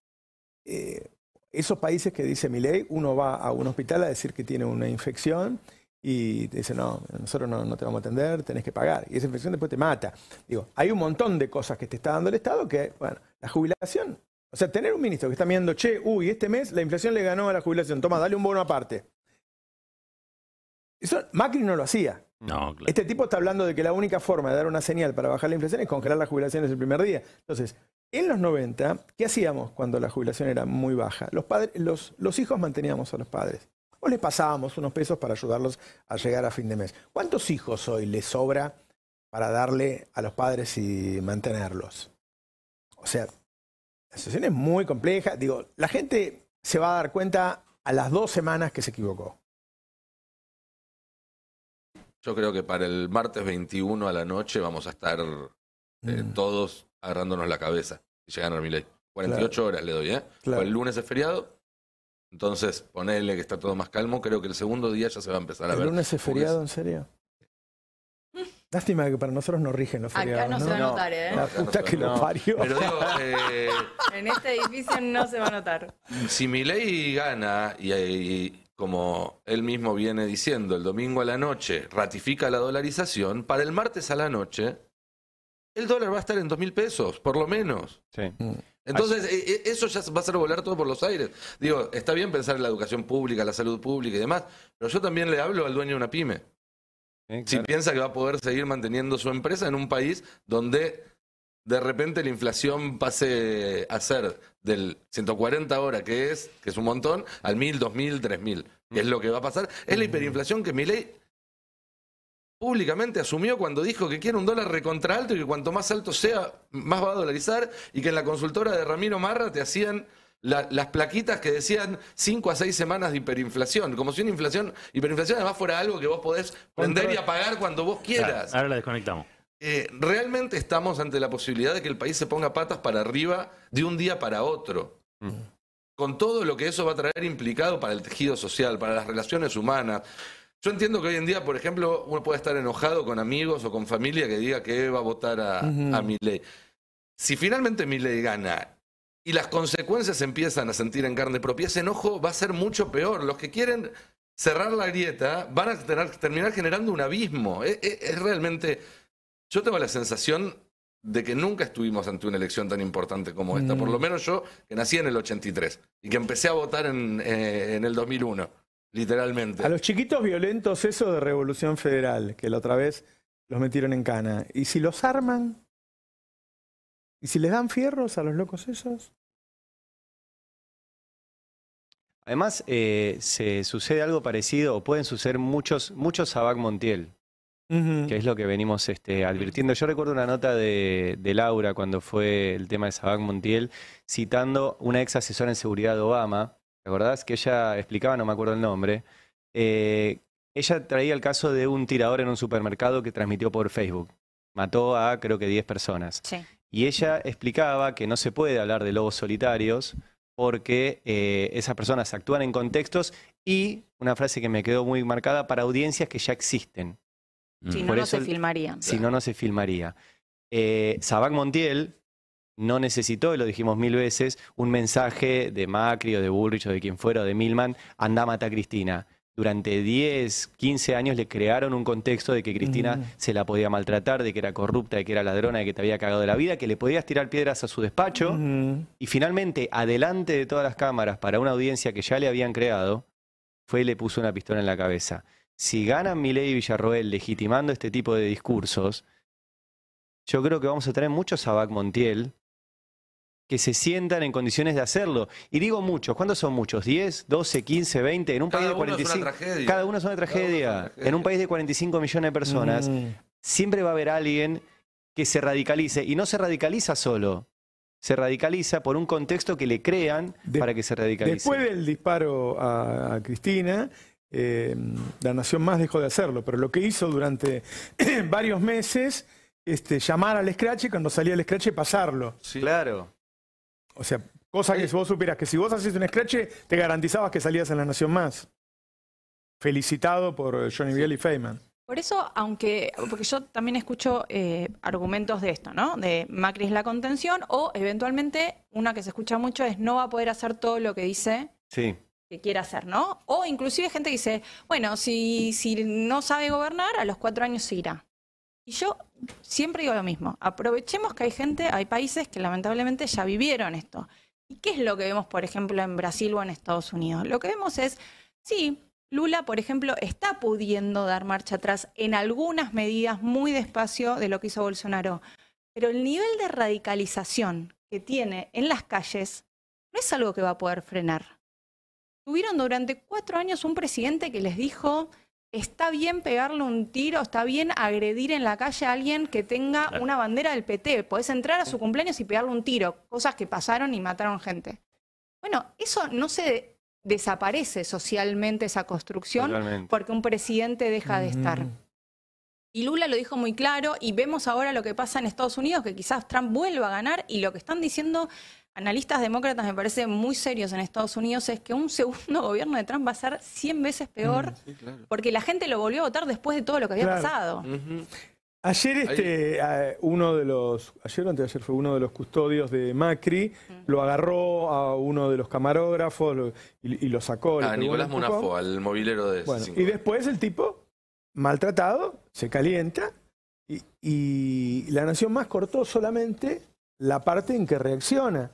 eh, esos países que dice mi ley, uno va a un hospital a decir que tiene una infección y te dice, no, nosotros no, te vamos a atender, tenés que pagar. Y esa infección después te mata. Digo, hay un montón de cosas que te está dando el Estado que, bueno, la jubilación. O sea, tener un ministro que está mirando, che, uy, este mes la inflación le ganó a la jubilación, toma, dale un bono aparte. Eso Macri no lo hacía. No, claro. Este tipo está hablando de que la única forma de dar una señal para bajar la inflación es congelar las jubilaciones el primer día. Entonces, en los 90, ¿qué hacíamos cuando la jubilación era muy baja? Los, hijos manteníamos a los padres. O les pasábamos unos pesos para ayudarlos a llegar a fin de mes. ¿Cuántos hijos hoy les sobra para darle a los padres y mantenerlos? O sea, la situación es muy compleja. Digo, la gente se va a dar cuenta a las dos semanas que se equivocó. Yo creo que para el martes 21 a la noche vamos a estar eh, mm. todos agarrándonos la cabeza y llegan a mi ley 48 horas le doy, ¿eh? Claro. El lunes es feriado, entonces ponele que está todo más calmo. Creo que el segundo día ya se va a empezar a ¿El ver. ¿El lunes es feriado, en serio? Lástima que para nosotros no rigen los feriados. Acá no, se va a notar, ¿eh? La que Pero digo, eh, en este edificio no se va a notar. Si ley gana y, y, como él mismo viene diciendo, el domingo a la noche ratifica la dolarización, para el martes a la noche el dólar va a estar en dos mil pesos, por lo menos. Sí. Mm. Entonces, e, e, eso ya va a ser volar todo por los aires. Digo, está bien pensar en la educación pública, la salud pública y demás, pero yo también le hablo al dueño de una pyme. Si piensa que va a poder seguir manteniendo su empresa en un país donde de repente la inflación pase a ser del 140 ahora, que es, que es un montón, al 1000, 2000, 3000. Que es lo que va a pasar. Es la hiperinflación que mi ley públicamente asumió cuando dijo que quiere un dólar recontra alto y que cuanto más alto sea, más va a dolarizar, y que en la consultora de Ramiro Marra te hacían las plaquitas que decían 5 a 6 semanas de hiperinflación, como si una inflación, hiperinflación además fuera algo que vos podés vender y apagar cuando vos quieras. ahora la desconectamos. Eh, realmente estamos ante la posibilidad de que el país se ponga patas para arriba de un día para otro. Mm. con todo lo que eso va a traer implicado para el tejido social, para las relaciones humanas. Yo entiendo que hoy en día, por ejemplo, uno puede estar enojado con amigos o con familia que diga que va a votar a, Milley. Si finalmente Milley gana y las consecuencias empiezan a sentir en carne propia, ese enojo va a ser mucho peor. Los que quieren cerrar la grieta van a terminar generando un abismo. E, e, es, realmente. Yo tengo la sensación de que nunca estuvimos ante una elección tan importante como esta, por lo mm. menos yo, que nací en el 83 y que empecé a votar en, eh, en el 2001. Literalmente. A los chiquitos violentos, esos de Revolución Federal, que la otra vez los metieron en cana. ¿Y si los arman? ¿Y si les dan fierros a los locos esos? Además, eh, se sucede algo parecido, o pueden suceder muchos, muchos a Montiel, que es lo que venimos este, advirtiendo. Yo recuerdo una nota de, de, Laura cuando fue el tema de Sabac Montiel, citando una ex asesora en seguridad de Obama, ¿Te acordás? Que ella explicaba, no me acuerdo el nombre. Eh, ella traía el caso de un tirador en un supermercado que transmitió por Facebook. Mató a creo que 10 personas. Y ella explicaba que no se puede hablar de lobos solitarios porque eh, esas personas actúan en contextos y una frase que me quedó muy marcada para audiencias que ya existen. Si mm. no, no se filmaría. Si no, no se filmaría. Eh, Sabac Montiel, no necesitó, y lo dijimos mil veces, un mensaje de Macri o de Bullrich o de quien fuera o de Milman, anda matar a Cristina. Durante 10, 15 años le crearon un contexto de que Cristina se la podía maltratar, de que era corrupta, de que era ladrona, de que te había cagado de la vida, que le podías tirar piedras a su despacho. Y finalmente, adelante de todas las cámaras, para una audiencia que ya le habían creado, fue y le puso una pistola en la cabeza. Si ganan Milei y Villarroel legitimando este tipo de discursos, yo creo que vamos a tener muchos Sabac Montiel que se sientan en condiciones de hacerlo. Y digo muchos, ¿cuántos son muchos? ¿10, 12, 15, 20? En un país de 45. Uno cada uno es una tragedia. Cada uno es una tragedia. En un país de 45 millones de personas, mm. siempre va a haber alguien que se radicalice. Y no se radicaliza solo. Se radicaliza por un contexto que le crean para que se radicalice. Después del disparo a, Cristina, eh, la Nación Más dejó de hacerlo, pero lo que hizo durante varios meses, este, llamar al y cuando salía el escrache, pasarlo. Claro. O sea, cosa que si vos supieras que si vos hacías un scratch, te garantizabas que salías en La Nación Más. Felicitado por Johnny Biel y Feynman. Por eso, aunque, porque yo también escucho eh, argumentos de esto, ¿no? De Macri es la contención o eventualmente una que se escucha mucho es no va a poder hacer todo lo que dice que quiere hacer, ¿no? O inclusive gente dice, bueno, si, si no sabe gobernar, a los cuatro años se irá. Y yo siempre digo lo mismo, aprovechemos que hay gente, hay países que lamentablemente ya vivieron esto. ¿Y qué es lo que vemos, por ejemplo, en Brasil o en Estados Unidos? Lo que vemos es, sí, Lula, por ejemplo, está pudiendo dar marcha atrás en algunas medidas muy despacio de lo que hizo Bolsonaro, pero el nivel de radicalización que tiene en las calles no es algo que va a poder frenar. Tuvieron durante cuatro años un presidente que les dijo, está bien pegarle un tiro, está bien agredir en la calle a alguien que tenga una bandera del PT. Podés entrar a su cumpleaños y pegarle un tiro, cosas que pasaron y mataron gente. Bueno, eso no se desaparece socialmente, esa construcción, porque un presidente deja de estar. Y Lula lo dijo muy claro y vemos ahora lo que pasa en Estados Unidos, que quizás Trump vuelva a ganar y lo que están diciendo analistas demócratas, me parece muy serios en Estados Unidos, es que un segundo gobierno de Trump va a ser 100 veces peor, mm, porque la gente lo volvió a votar después de todo lo que había pasado. Ayer este, uno de los, ayer antes fue uno de los custodios de Macri, mm. lo agarró a uno de los camarógrafos y, lo sacó. A ah, Nicolás al movilero de... y después el tipo, maltratado, se calienta y la nación más cortó solamente la parte en que reacciona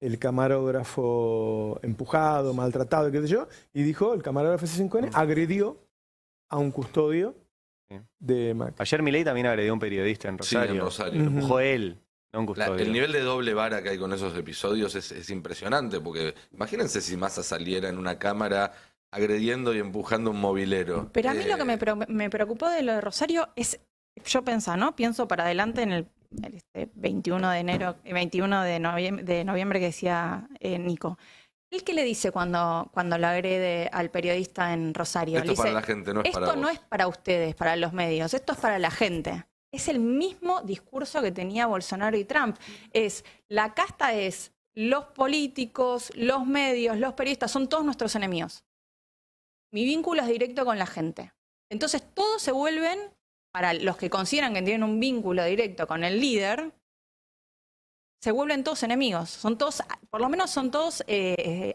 el camarógrafo empujado, maltratado, qué sé yo, y dijo, el camarógrafo C5N mm. agredió a un custodio de Ayer Milei también agredió a un periodista en Rosario. Sí, en Rosario. empujó él. un custodio. el nivel de doble vara que hay con esos episodios es, impresionante, porque imagínense si Massa saliera en una cámara agrediendo y empujando un mobilero. Pero a mí lo eh, que me, me preocupó de lo de Rosario es, yo pensaba, ¿no? Pienso para adelante en el el 21 este, de enero, 21 eh, de noviembre, que decía eh, Nico. ¿El qué le dice cuando, cuando lo agrede al periodista en Rosario? Esto para la gente, no es para Esto no es para ustedes, para los medios, esto es para la gente. Es el mismo discurso que tenía Bolsonaro y Trump. Es, la casta es los políticos, los medios, los periodistas, son todos nuestros enemigos. Mi vínculo es directo con la gente. Entonces todos se vuelven para los que consideran que tienen un vínculo directo con el líder, se vuelven todos enemigos. Son todos, por lo menos son todos eh, eh,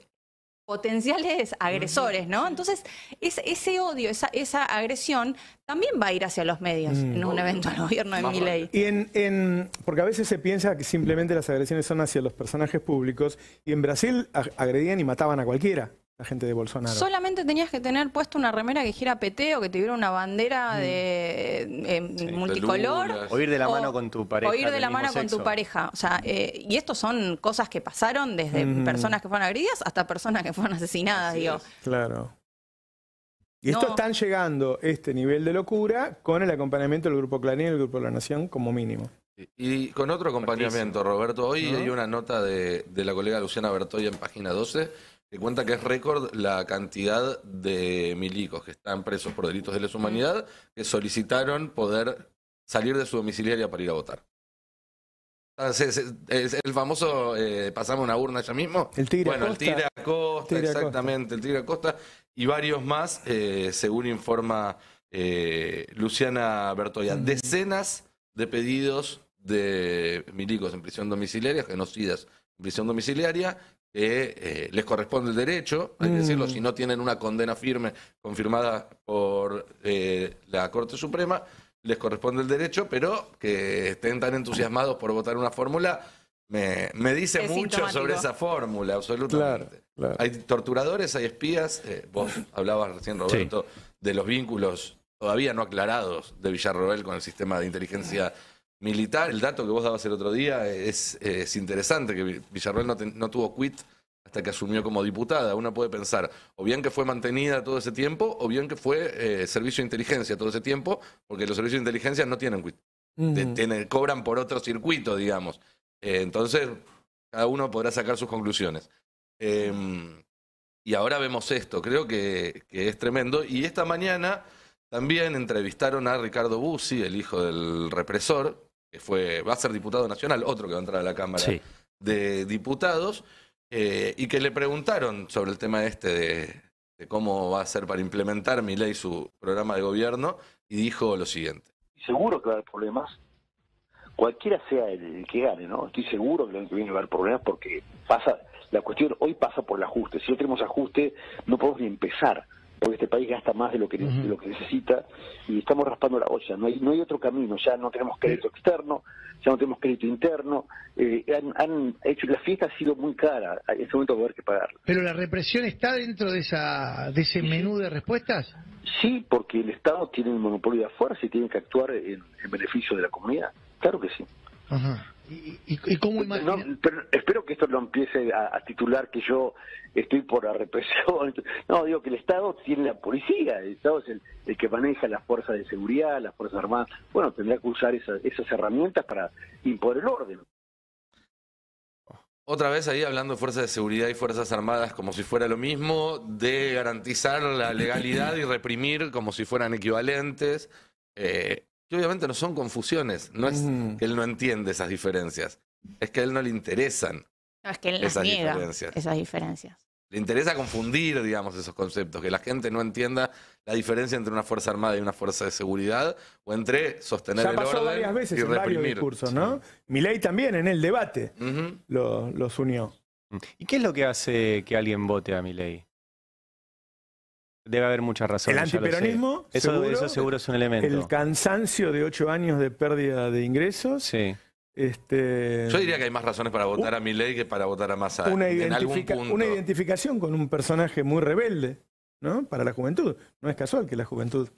potenciales agresores, ¿no? Entonces, ese odio, esa, agresión, también va a ir hacia los medios mm. en un evento del gobierno de Milley. Y en, porque a veces se piensa que simplemente las agresiones son hacia los personajes públicos, y en Brasil agredían y mataban a cualquiera la gente de Bolsonaro. Solamente tenías que tener puesto una remera que dijera PT o que tuviera una bandera mm. de eh, multicolor. O ir de la mano con tu pareja. O ir de la mano con tu pareja. O sea, eh, y estos son cosas que pasaron desde mm. personas que fueron agredidas hasta personas que fueron asesinadas, digo. Claro. Y esto están llegando, este nivel de locura, con el acompañamiento del Grupo Clarín y el Grupo de la Nación como mínimo. Y, con otro acompañamiento, Roberto. Hoy hay una nota de, de la colega Luciana Bertoya en página 12 que cuenta que es récord la cantidad de milicos que están presos por delitos de lesa humanidad que solicitaron poder salir de su domiciliaria para ir a votar. Ah, es, el famoso eh, pasamos una urna ya mismo. El Tigre bueno, el tira costa, exactamente, Costa. el Tigre costa y varios más, eh, según informa eh, Luciana Bertoya. Decenas de pedidos de milicos en prisión domiciliaria, genocidas en prisión domiciliaria, eh, les corresponde el derecho, hay que decirlo, si mm. no tienen una condena firme confirmada por eh, la Corte Suprema, les corresponde el derecho, pero que estén tan entusiasmados por votar una fórmula, me, me dice mucho sobre esa fórmula, absolutamente. Hay torturadores, hay espías, eh, vos hablabas recién, Roberto, de los vínculos todavía no aclarados de Villarroel con el sistema de inteligencia militar. El dato que vos dabas el otro día es, interesante, que Villarreal no, tuvo quit hasta que asumió como diputada. Uno puede pensar, o bien que fue mantenida todo ese tiempo, o bien que fue eh, servicio de inteligencia todo ese tiempo, porque los servicios de inteligencia no tienen quit. cobran por otro circuito, digamos. Eh, entonces, cada uno podrá sacar sus conclusiones. Em, y ahora vemos esto, creo que, es tremendo. Y esta mañana también entrevistaron a Ricardo Bussi, el hijo del represor, que fue, va a ser diputado nacional, otro que va a entrar a la Cámara de Diputados, eh, y que le preguntaron sobre el tema este de, cómo va a ser para implementar mi ley su programa de gobierno, y dijo lo siguiente. Seguro que va a haber problemas, cualquiera sea el que gane, ¿no? Estoy seguro que el año que viene va a haber problemas porque pasa, la cuestión hoy pasa por el ajuste. Si no tenemos ajuste, no podemos ni empezar porque este país gasta más de lo que, lo que necesita y estamos raspando la olla, no hay, no hay otro camino, ya no tenemos crédito externo, ya no tenemos crédito interno, eh, han, han, hecho, la fiesta ha sido muy cara, en este momento va a haber que pagarla. ¿Pero la represión está dentro de, esa, de ese menú de respuestas? Sí, porque el Estado tiene el monopolio de la fuerza y tiene que actuar en, en beneficio de la comunidad, claro que sí. Ajá. ¿Y, cómo no, espero que esto lo empiece a, titular que yo estoy por la represión. No, digo que el Estado tiene la policía, el Estado es el, que maneja las fuerzas de seguridad, las fuerzas armadas. Bueno, tendría que usar esas, herramientas para imponer el orden. Otra vez ahí hablando de fuerzas de seguridad y fuerzas armadas como si fuera lo mismo, de garantizar la legalidad y reprimir como si fueran equivalentes. Eh, y obviamente no son confusiones, no es que él no entiende esas diferencias, es que a él no le interesan esas diferencias. Esas diferencias. Le interesa confundir, digamos, esos conceptos, que la gente no entienda la diferencia entre una fuerza armada y una fuerza de seguridad, o entre sostener ya el pasó varias veces reprimir. varios ¿no? Milei también en el debate los, unió. ¿Y qué es lo que hace que alguien vote a Milei? Debe haber muchas razones. El antiperonismo, eso seguro, es un elemento. El cansancio de ocho años de pérdida de ingresos. Sí. Este... Yo diría que hay más razones para votar a Milei que para votar a Massa. Una, identificación con un personaje muy rebelde, ¿no? Para la juventud. No es casual que la juventud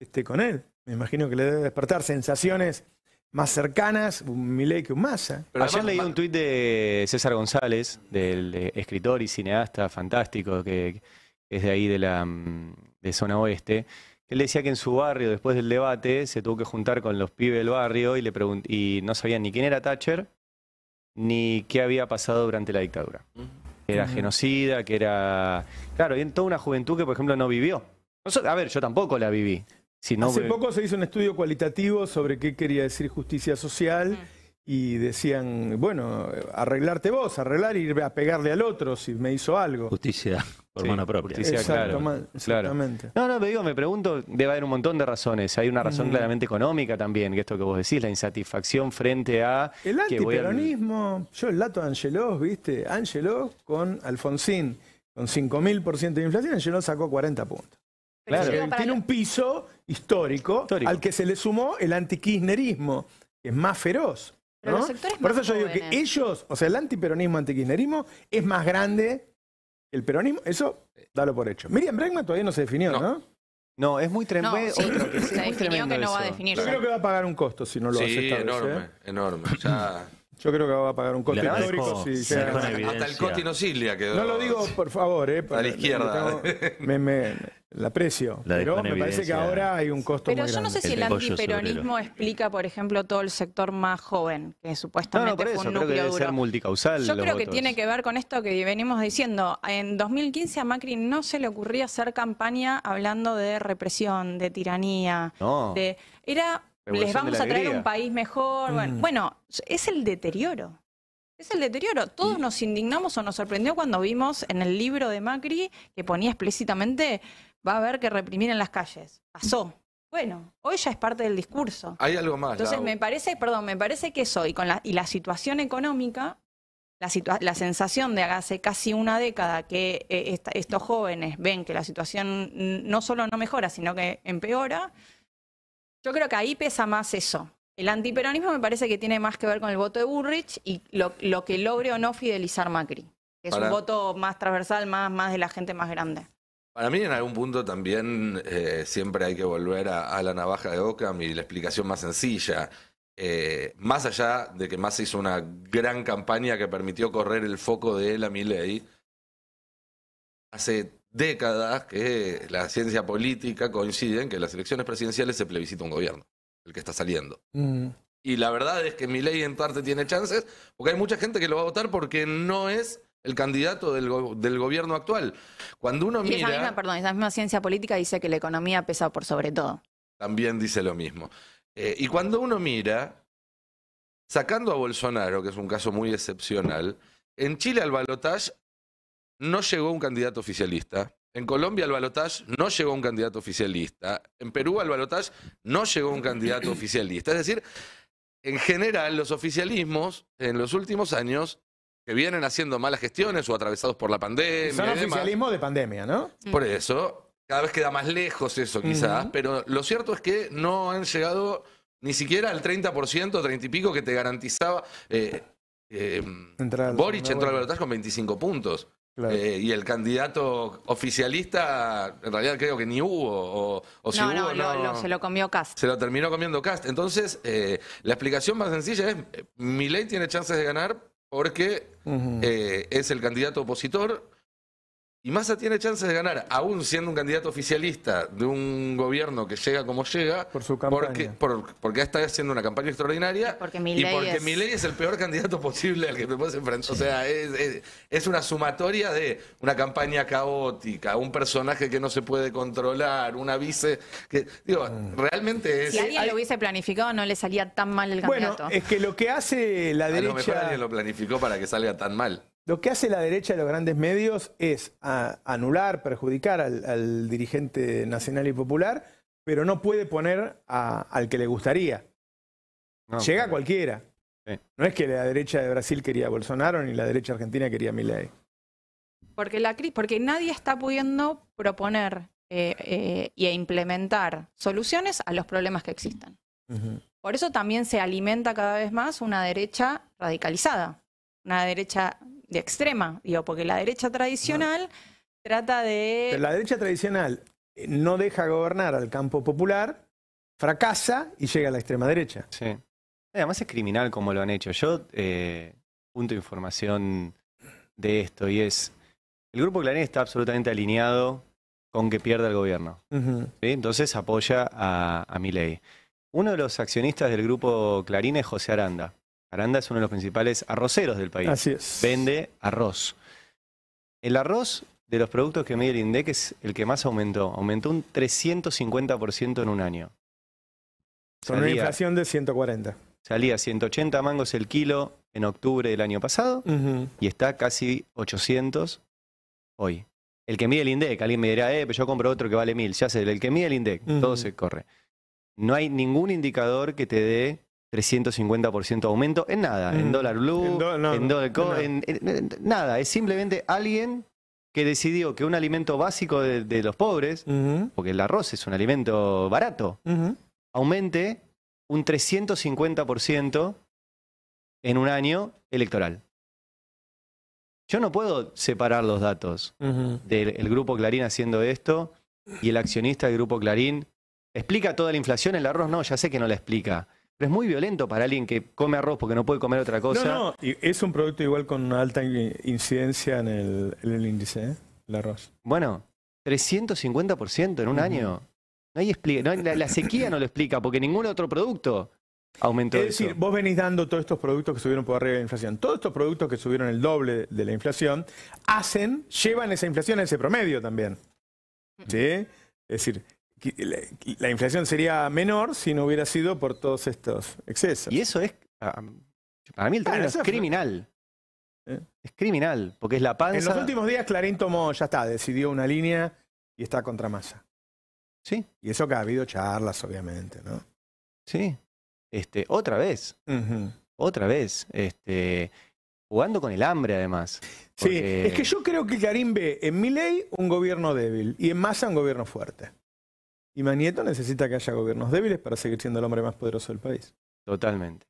esté con él. Me imagino que le debe despertar sensaciones más cercanas, un Milei que un Massa. Pero Ayer leí un tuit de César González, del escritor y cineasta fantástico que es de ahí de la mm, de zona oeste, él decía que en su barrio, después del debate, se tuvo que juntar con los pibes del barrio y, le y no sabían ni quién era Thatcher ni qué había pasado durante la dictadura. era genocida, que era... Claro, y toda una juventud que, por ejemplo, no vivió. A ver, yo tampoco la viví. Hace poco se hizo un estudio cualitativo sobre qué quería decir justicia social y decían, bueno, arreglarte vos, arreglar, ir a pegarle al otro si me hizo algo. Justicia por mano propia. Justicia, claro, exactamente. No, no, te digo, me pregunto, debe haber un montón de razones. Hay una razón mm. claramente económica también, que esto que vos decís, la insatisfacción frente a... El antiperonismo, yo el lato de Angelos, viste, Angelos con Alfonsín, con 5.000% de inflación, Angelos sacó 40 puntos. Claro. tiene un piso histórico, al que se le sumó el antikirchnerismo, que es más feroz. Por eso yo digo que ellos, o sea, el antiperonismo, antiquinerismo, es más grande que el peronismo. Eso, dalo por hecho. Miriam Bregman todavía no se definió, ¿no? No, es muy No, tremendo. sí, se definió que no va a definir. Yo creo que va a pagar un costo si no lo hace sí, ¿eh? enorme, enorme. Yo creo que va a pagar un costo histórico. sí, hasta, el Coti inocilia. No lo digo, por favor, eh, para, a la izquierda. Me, me, la aprecio. pero me parece que ahora hay un costo pero muy Pero yo no sé si el, antiperonismo explica, por ejemplo, todo el sector más joven, que supuestamente no, no, por eso, fue un creo que debe ser multicausal. Yo creo que tiene que ver con esto que venimos diciendo. En 2015 a Macri no se le ocurría hacer campaña hablando de represión, de tiranía. No. era les vamos a traer un país mejor. Mm. Bueno, es el deterioro. Es el deterioro. Todos nos indignamos o nos sorprendió cuando vimos en el libro de Macri que ponía explícitamente va a haber que reprimir en las calles. Pasó. Bueno, hoy ya es parte del discurso. Hay algo más. Entonces me parece, perdón, me parece que eso y con la, y la situación económica, la, la sensación de hace casi una década que eh, estos jóvenes ven que la situación no solo no mejora, sino que empeora. Yo creo que ahí pesa más eso. El antiperonismo me parece que tiene más que ver con el voto de Burrich y lo, que logre o no fidelizar Macri. Que es un voto más transversal, más, de la gente más grande. Para mí en algún punto también eh, siempre hay que volver a, la navaja de Ockham y la explicación más sencilla. Eh, más allá de que Massa hizo una gran campaña que permitió correr el foco de él a Milley, hace décadas que la ciencia política coincide en que en las elecciones presidenciales se plebiscita un gobierno, el que está saliendo. Mm. Y la verdad es que mi ley en parte tiene chances, porque hay mucha gente que lo va a votar porque no es el candidato del, gobierno actual. Cuando uno mira... Esa misma, misma ciencia política dice que la economía pesa por sobre todo. También dice lo mismo. Eh, y cuando uno mira, sacando a Bolsonaro, que es un caso muy excepcional, en Chile al balotaje no llegó un candidato oficialista. En Colombia al Balotage no llegó un candidato oficialista. En Perú al Balotage no llegó un candidato oficialista. Es decir, en general los oficialismos en los últimos años que vienen haciendo malas gestiones o atravesados por la pandemia. Son oficialismos de pandemia, ¿no? Mm. Por eso, cada vez queda más lejos eso quizás, pero lo cierto es que no han llegado ni siquiera al 30%, 30 y pico que te garantizaba eh, eh, Boric entró al balotaje con 25 puntos. Eh, y el candidato oficialista, en realidad creo que ni hubo, o, si hubo, no, se lo comió Cast. Se lo terminó comiendo Cast. Entonces, eh, la explicación más sencilla es, eh, Milei tiene chances de ganar porque es el candidato opositor, y Massa tiene chances de ganar, aún siendo un candidato oficialista de un gobierno que llega como llega, porque, porque está haciendo una campaña extraordinaria y porque Milei es... el peor candidato posible al que te puedes enfrentar. O sea, es, una sumatoria de una campaña caótica, un personaje que no se puede controlar, una vice que digo, mm. realmente es. Si alguien lo hubiese planificado, no le salía tan mal el candidato. Bueno, es que lo que hace la derecha. A lo mejor alguien lo planificó para que salga tan mal. Lo que hace la derecha de los grandes medios es anular, perjudicar al, dirigente nacional y popular, pero no puede poner al que le gustaría. Llega a cualquiera. No es que la derecha de Brasil quería Bolsonaro ni la derecha argentina quería a Porque, la, porque nadie está pudiendo proponer e implementar soluciones a los problemas que existen. Por eso también se alimenta cada vez más una derecha radicalizada, una derecha de extrema, digo, porque la derecha tradicional trata de... Pero la derecha tradicional eh, no deja gobernar al campo popular, fracasa y llega a la extrema derecha. Sí. Además es criminal como lo han hecho. Yo eh, punto información de esto y es, el grupo Clarín está absolutamente alineado con que pierda el gobierno. Entonces apoya a, a Milei. Uno de los accionistas del grupo Clarín es José Aranda. Aranda es uno de los principales arroceros del país. Así es. Vende arroz. El arroz de los productos que mide el INDEC es el que más aumentó. Aumentó un 350% en un año. Con una inflación de 140. Salía 180 mangos el kilo en octubre del año pasado y está casi 800 hoy. El que mide el INDEC, alguien me dirá, eh, pero yo compro otro que vale mil. Ya sé, el que mide el INDEC, todo se corre. No hay ningún indicador que te dé 350% aumento en nada, en mm. dólar blue, en, en dólar nada, es simplemente alguien que decidió que un alimento básico de, los pobres, porque el arroz es un alimento barato, aumente un 350% en un año electoral. Yo no puedo separar los datos del grupo Clarín haciendo esto y el accionista del grupo Clarín. ¿Explica toda la inflación? El arroz no, ya sé que no la explica. Pero es muy violento para alguien que come arroz porque no puede comer otra cosa. No, no, es un producto igual con una alta incidencia en el, índice, ¿eh? el arroz. Bueno, 350% en un año. No la, sequía no lo explica porque ningún otro producto aumentó. Es decir, vos venís dando todos estos productos que subieron por arriba de la inflación. Todos estos productos que subieron el doble de la inflación hacen, llevan esa inflación a ese promedio también. Mm. ¿Sí? Es decir, la, inflación sería menor si no hubiera sido por todos estos excesos. Y eso es, um, para mí el término es criminal. Es criminal, porque es la panza. En los últimos días Clarín tomó, ya está, decidió una línea y está contra masa. Sí. Y eso que ha habido charlas, obviamente, ¿no? Sí. Este, otra vez. Otra vez. Este, jugando con el hambre, además. Sí, es que yo creo que Clarín ve en ley un gobierno débil y en Massa un gobierno fuerte. Y Magneto necesita que haya gobiernos débiles para seguir siendo el hombre más poderoso del país. Totalmente.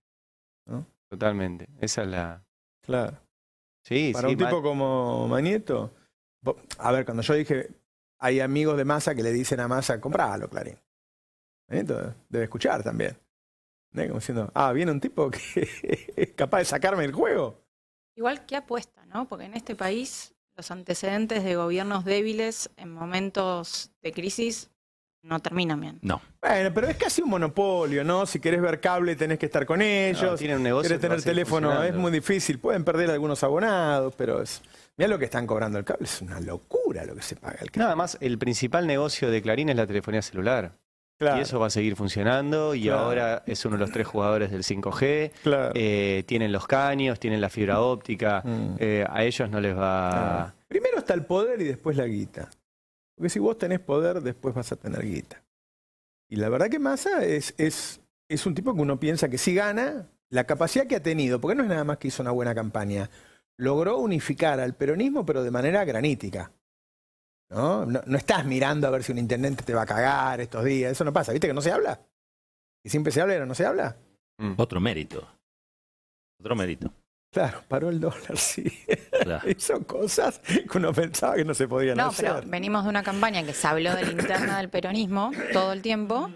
¿No? Totalmente. Esa es la. Claro. Sí, para un tipo como Manieto, A ver, cuando yo dije, hay amigos de Massa que le dicen a Massa, compralo, Clarín. Manieto debe escuchar también. ¿Eh? Como diciendo, ah, viene un tipo que es capaz de sacarme el juego. Igual que apuesta, ¿no? Porque en este país los antecedentes de gobiernos débiles en momentos de crisis no terminan bien. No. Bueno, pero es casi un monopolio, ¿no? Si querés ver cable tenés que estar con ellos. No, tienen un negocio. tener teléfono, es muy difícil. Pueden perder algunos abonados, pero es... Mira lo que están cobrando el cable, es una locura lo que se paga el cable. Nada más, el principal negocio de Clarín es la telefonía celular. Y eso va a seguir funcionando y ahora es uno de los tres jugadores del 5G. Claro. Eh, tienen los caños, tienen la fibra óptica. Mm. Eh, a ellos no les va... Primero está el poder y después la guita. Porque si vos tenés poder, después vas a tener guita. Y la verdad que Massa es, es, un tipo que uno piensa que si gana, la capacidad que ha tenido, porque no es nada más que hizo una buena campaña, logró unificar al peronismo, pero de manera granítica. ¿No? No, estás mirando a ver si un intendente te va a cagar estos días, eso no pasa, ¿viste que no se habla? Y siempre se habla pero no se habla. Mm. Otro mérito. Otro mérito. Claro, paró el dólar, sí. Son cosas que uno pensaba que no se podían hacer. No, pero venimos de una campaña que se habló de la interna del peronismo todo el tiempo.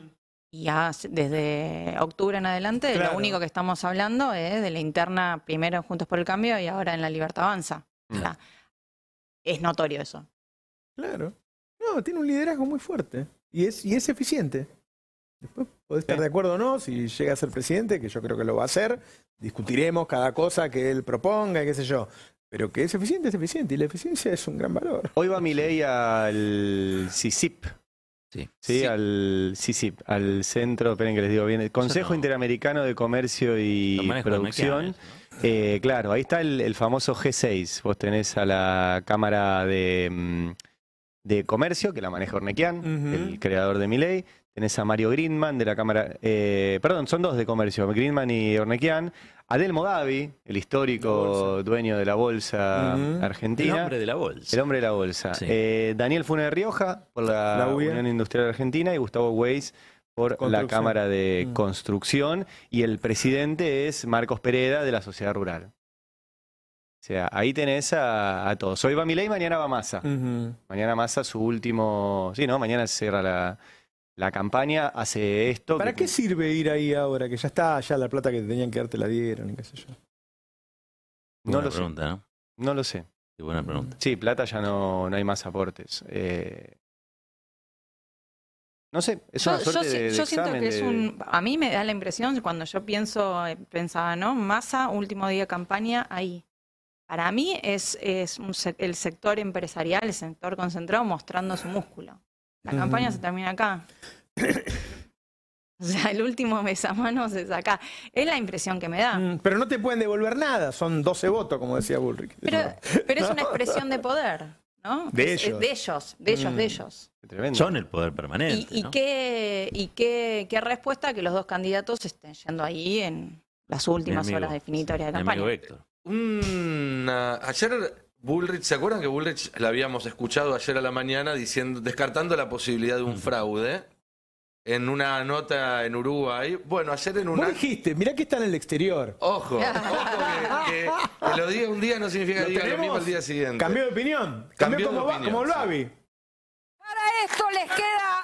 Y ya desde octubre en adelante, lo único que estamos hablando es de la interna, primero en Juntos por el Cambio y ahora en la Libertad Avanza. es notorio eso. Claro. No, tiene un liderazgo muy fuerte y es, y es eficiente. Después podés estar de acuerdo o no, si llega a ser presidente, que yo creo que lo va a hacer, discutiremos cada cosa que él proponga, y qué sé yo. Pero que es eficiente, es eficiente, y la eficiencia es un gran valor. Hoy va mi ley al CICIP. Sí. sí, al Cisip al centro, esperen que les digo bien, el Consejo Interamericano de Comercio y Producción. Eh, claro, ahí está el, famoso G6. Vos tenés a la Cámara de, mm, Comercio, que la maneja Ornequian, el creador de mi ley. Tenés a Mario Greenman de la Cámara. Eh, perdón, son dos de comercio, Greenman y Ornequian. Adelmo Gavi, el histórico dueño de la bolsa argentina. El hombre de la bolsa. El hombre de la bolsa. Eh, Daniel Funes de Rioja, por la, Unión Industrial Argentina, y Gustavo Weiss por la Cámara de mm. Construcción. Y el presidente es Marcos Pereda de la Sociedad Rural. O sea, ahí tenés a, todos. Hoy va Milei, mañana va Massa. Mañana Massa su último. Sí, ¿no? Mañana cierra la. La campaña hace esto. ¿Para qué sirve ir ahí ahora? Que ya está, ya la plata que tenían que darte la dieron qué sé yo. No lo pregunta, sé. ¿no? lo sé. buena pregunta. Sí, plata ya no, no hay más aportes. Eh, no sé, es yo, siento que es un. A mí me da la impresión, cuando yo pienso, eh, pensaba, ¿no? Masa, último día de campaña, ahí. Para mí es, es el sector empresarial, el sector concentrado, mostrando su músculo. La campaña se termina acá. o sea, el último mes a mano es acá. Es la impresión que me da. Mm, pero no te pueden devolver nada, son 12 votos, como decía Bullrich. Pero, es una expresión de poder, ¿no? De ellos. de ellos, de ellos, de mm. Son el poder permanente. ¿Y, y, qué, y qué, respuesta que los dos candidatos estén yendo ahí en las últimas horas definitorias de campaña? Amigo Héctor. Mm, ayer Bullrich, ¿se acuerdan que Bullrich la habíamos escuchado ayer a la mañana diciendo, descartando la posibilidad de un fraude? en una nota en Uruguay. Bueno, ayer en una. ¿Vos dijiste, mirá que está en el exterior. Ojo, que, lo diga un día no significa que lo mismo el día siguiente. Cambió de opinión. Cambió, como, el como Para esto les queda.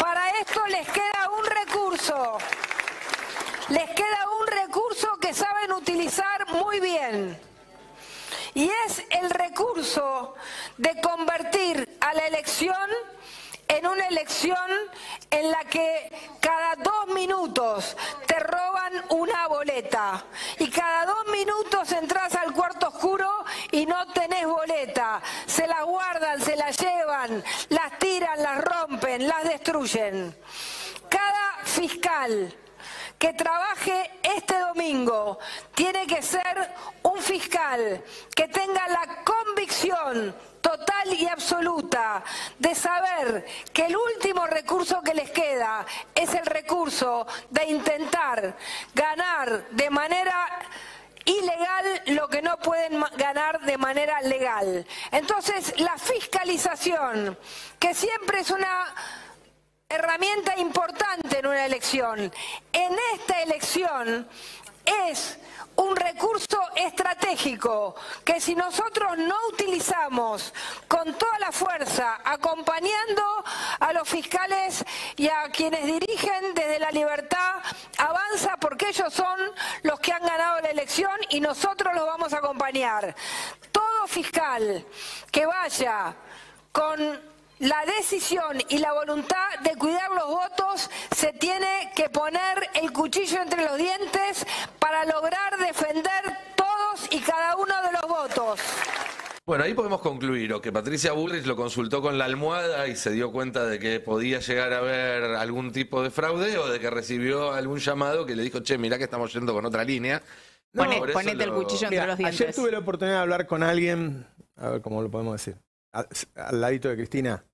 Para esto les queda un recurso. Les queda un recurso que saben utilizar muy bien y es el recurso de convertir a la elección en una elección en la que cada dos minutos te roban una boleta y cada dos minutos entras al cuarto oscuro y no tenés boleta. Se la guardan, se la llevan, las tiran, las rompen, las destruyen. Cada fiscal que trabaje este domingo tiene que ser un fiscal que tenga la convicción total y absoluta de saber que el último recurso que les queda es el recurso de intentar ganar de manera ilegal lo que no pueden ganar de manera legal. Entonces, la fiscalización, que siempre es una herramienta importante en una elección. En esta elección es un recurso estratégico que si nosotros no utilizamos con toda la fuerza, acompañando a los fiscales y a quienes dirigen desde la libertad, avanza porque ellos son los que han ganado la elección y nosotros los vamos a acompañar. Todo fiscal que vaya con la decisión y la voluntad de cuidar los votos, se tiene que poner el cuchillo entre los dientes para lograr defender todos y cada uno de los votos. Bueno, ahí podemos concluir, o que Patricia Bullrich lo consultó con la almohada y se dio cuenta de que podía llegar a haber algún tipo de fraude o de que recibió algún llamado que le dijo, che, mirá que estamos yendo con otra línea. ponete el cuchillo entre los dientes. Ayer tuve la oportunidad de hablar con alguien, a ver cómo lo podemos decir, al ladito de Cristina.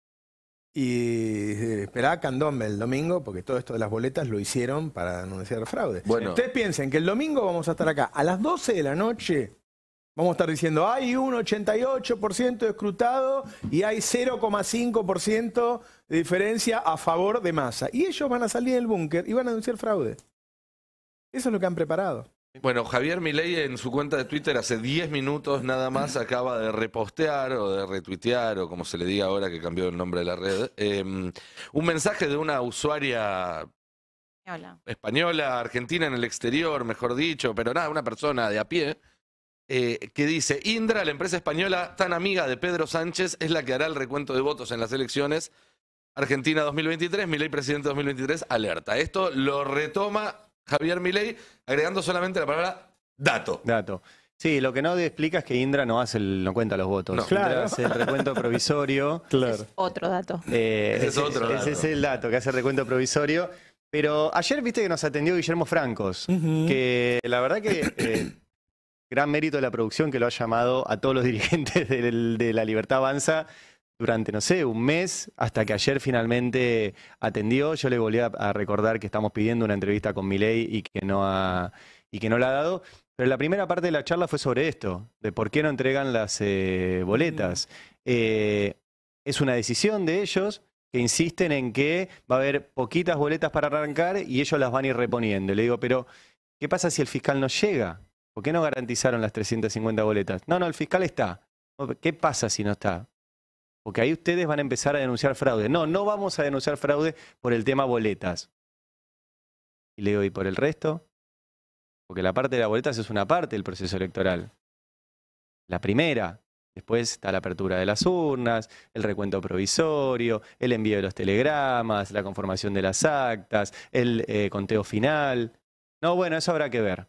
Y eh, esperá candombe el domingo, porque todo esto de las boletas lo hicieron para anunciar fraude. Bueno. Ustedes piensen que el domingo vamos a estar acá. A las 12 de la noche vamos a estar diciendo, hay un 88% escrutado y hay 0,5% de diferencia a favor de masa. Y ellos van a salir del búnker y van a anunciar fraude. Eso es lo que han preparado. Bueno, Javier Milei en su cuenta de Twitter hace 10 minutos nada más acaba de repostear o de retuitear o como se le diga ahora que cambió el nombre de la red, em, un mensaje de una usuaria española, argentina en el exterior, mejor dicho, pero nada, una persona de a pie, eh, que dice, Indra, la empresa española tan amiga de Pedro Sánchez, es la que hará el recuento de votos en las elecciones. Argentina 2023, Milei presidente 2023, alerta. Esto lo retoma Javier Milei, agregando solamente la palabra dato. Dato. Sí, lo que no explica es que Indra no hace el, no cuenta los votos. Claro. Indra hace el recuento provisorio. Es otro dato. Eh, ese, es otro dato. Ese es el dato que hace el recuento provisorio. Pero ayer viste que nos atendió Guillermo Francos, que la verdad que eh, gran mérito de la producción que lo ha llamado a todos los dirigentes de La Libertad Avanza durante, no sé, un mes, hasta que ayer finalmente atendió. Yo le volví a, recordar que estamos pidiendo una entrevista con Milei y que no y que no la ha dado. Pero la primera parte de la charla fue sobre esto, de por qué no entregan las eh, boletas. Eh, es una decisión de ellos que insisten en que va a haber poquitas boletas para arrancar y ellos las van a ir reponiendo. le digo, pero ¿qué pasa si el fiscal no llega? ¿Por qué no garantizaron las 350 boletas? No, no, el fiscal está. ¿Qué pasa si no está? porque ahí ustedes van a empezar a denunciar fraude. No, no vamos a denunciar fraude por el tema boletas. Y le doy por el resto? Porque la parte de las boletas es una parte del proceso electoral. La primera. Después está la apertura de las urnas, el recuento provisorio, el envío de los telegramas, la conformación de las actas, el eh, conteo final. No, bueno, eso habrá que ver.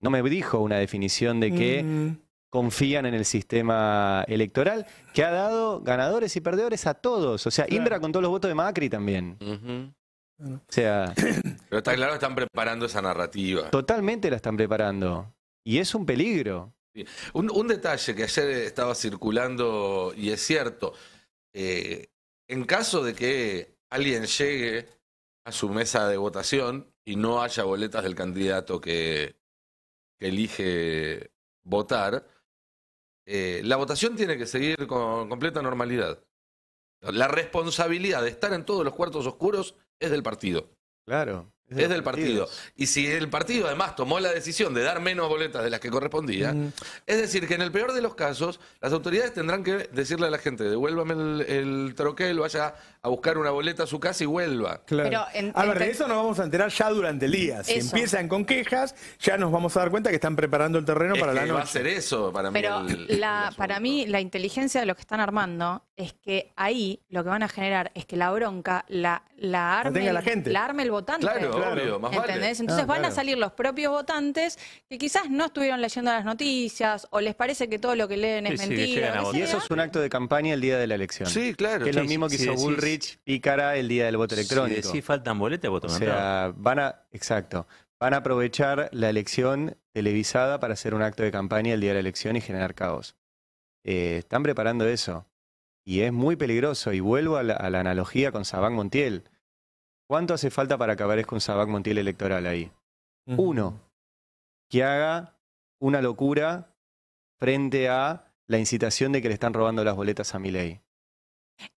No me dijo una definición de que mm confían en el sistema electoral, que ha dado ganadores y perdedores a todos. O sea, Indra con todos los votos de Macri también. O sea. Pero está claro, están preparando esa narrativa. Totalmente la están preparando. Y es un peligro. Un, detalle que ayer estaba circulando, y es cierto, eh, en caso de que alguien llegue a su mesa de votación y no haya boletas del candidato que elige votar, eh, la votación tiene que seguir con completa normalidad. La responsabilidad de estar en todos los cuartos oscuros es del partido. Claro. Es, del partido. Y si el partido además tomó la decisión de dar menos boletas de las que correspondía, mm. es decir, que en el peor de los casos, las autoridades tendrán que decirle a la gente, devuélvame el, troquel, vaya a buscar una boleta a su casa y vuelva. Claro. a ver, de eso nos vamos a enterar ya durante el día. Si empiezan con quejas, ya nos vamos a dar cuenta que están preparando el terreno para la noche. va a ser eso para mí. Pero para mí la inteligencia de los que están armando es que ahí lo que van a generar es que la bronca la, la, arme, la, el votante. Claro, claro. más vale. Entonces ah, van a salir los propios votantes que quizás no estuvieron leyendo las noticias o les parece que todo lo que leen es mentira. y eso es un acto de campaña el día de la elección. Sí, claro. Que es lo mismo que hizo Bullrich y Cara el día del voto electrónico. Sí, faltan boletas, voto O van a... Exacto. Van a aprovechar la elección televisada para hacer un acto de campaña el día de la elección y generar caos. Eh, están preparando eso. Y es muy peligroso. Y vuelvo a la, analogía con Sabán Montiel. ¿Cuánto hace falta para acabar es con Sabán Montiel electoral ahí? Uno, que haga una locura frente a la incitación de que le están robando las boletas a Miley.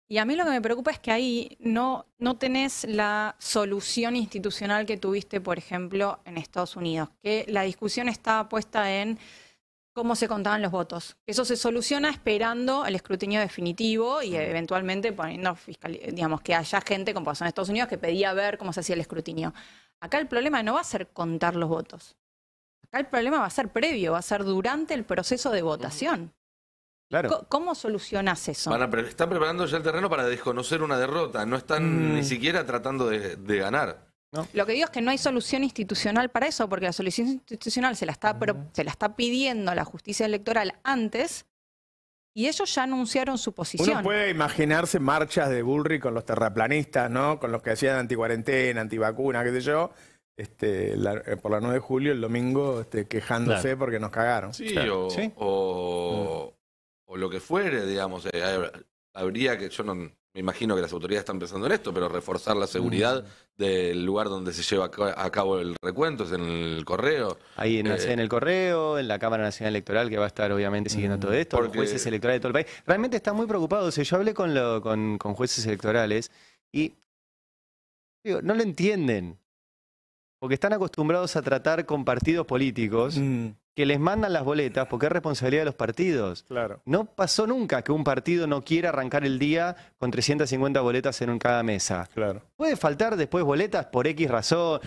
Y a mí lo que me preocupa es que ahí no, no tenés la solución institucional que tuviste, por ejemplo, en Estados Unidos, que la discusión estaba puesta en cómo se contaban los votos. Eso se soluciona esperando el escrutinio definitivo y eventualmente poniendo digamos que haya gente, como pasó en Estados Unidos, que pedía ver cómo se hacía el escrutinio. Acá el problema no va a ser contar los votos. Acá el problema va a ser previo, va a ser durante el proceso de votación. Claro. ¿Cómo, solucionas eso? pero están preparando ya el terreno para desconocer una derrota, no están mm. ni siquiera tratando de, de ganar. Lo que digo es que no hay solución institucional para eso, porque la solución institucional se la está, se la está pidiendo la justicia electoral antes y ellos ya anunciaron su posición. Uno puede imaginarse marchas de Bullrich con los terraplanistas, ¿no? Con los que hacían anticuarentena, antivacuna, qué sé yo. Este, eh, por la 9 de julio, el domingo, este, quejándose porque nos cagaron. Sí, o, lo que fuere, digamos. Eh, habría que, yo no, me imagino que las autoridades están pensando en esto, pero reforzar la seguridad mm. del lugar donde se lleva a cabo el recuento, es en el correo. Ahí eh, en, el correo, en la Cámara Nacional Electoral, que va a estar obviamente siguiendo todo mm, esto, jueces electorales de todo el país. Realmente están muy preocupados. yo hablé con, lo, con, jueces electorales y no lo entienden, porque están acostumbrados a tratar con partidos políticos. Mm que les mandan las boletas porque es responsabilidad de los partidos. Claro. No pasó nunca que un partido no quiera arrancar el día con 350 boletas en cada mesa. Claro. Puede faltar después boletas por X razón.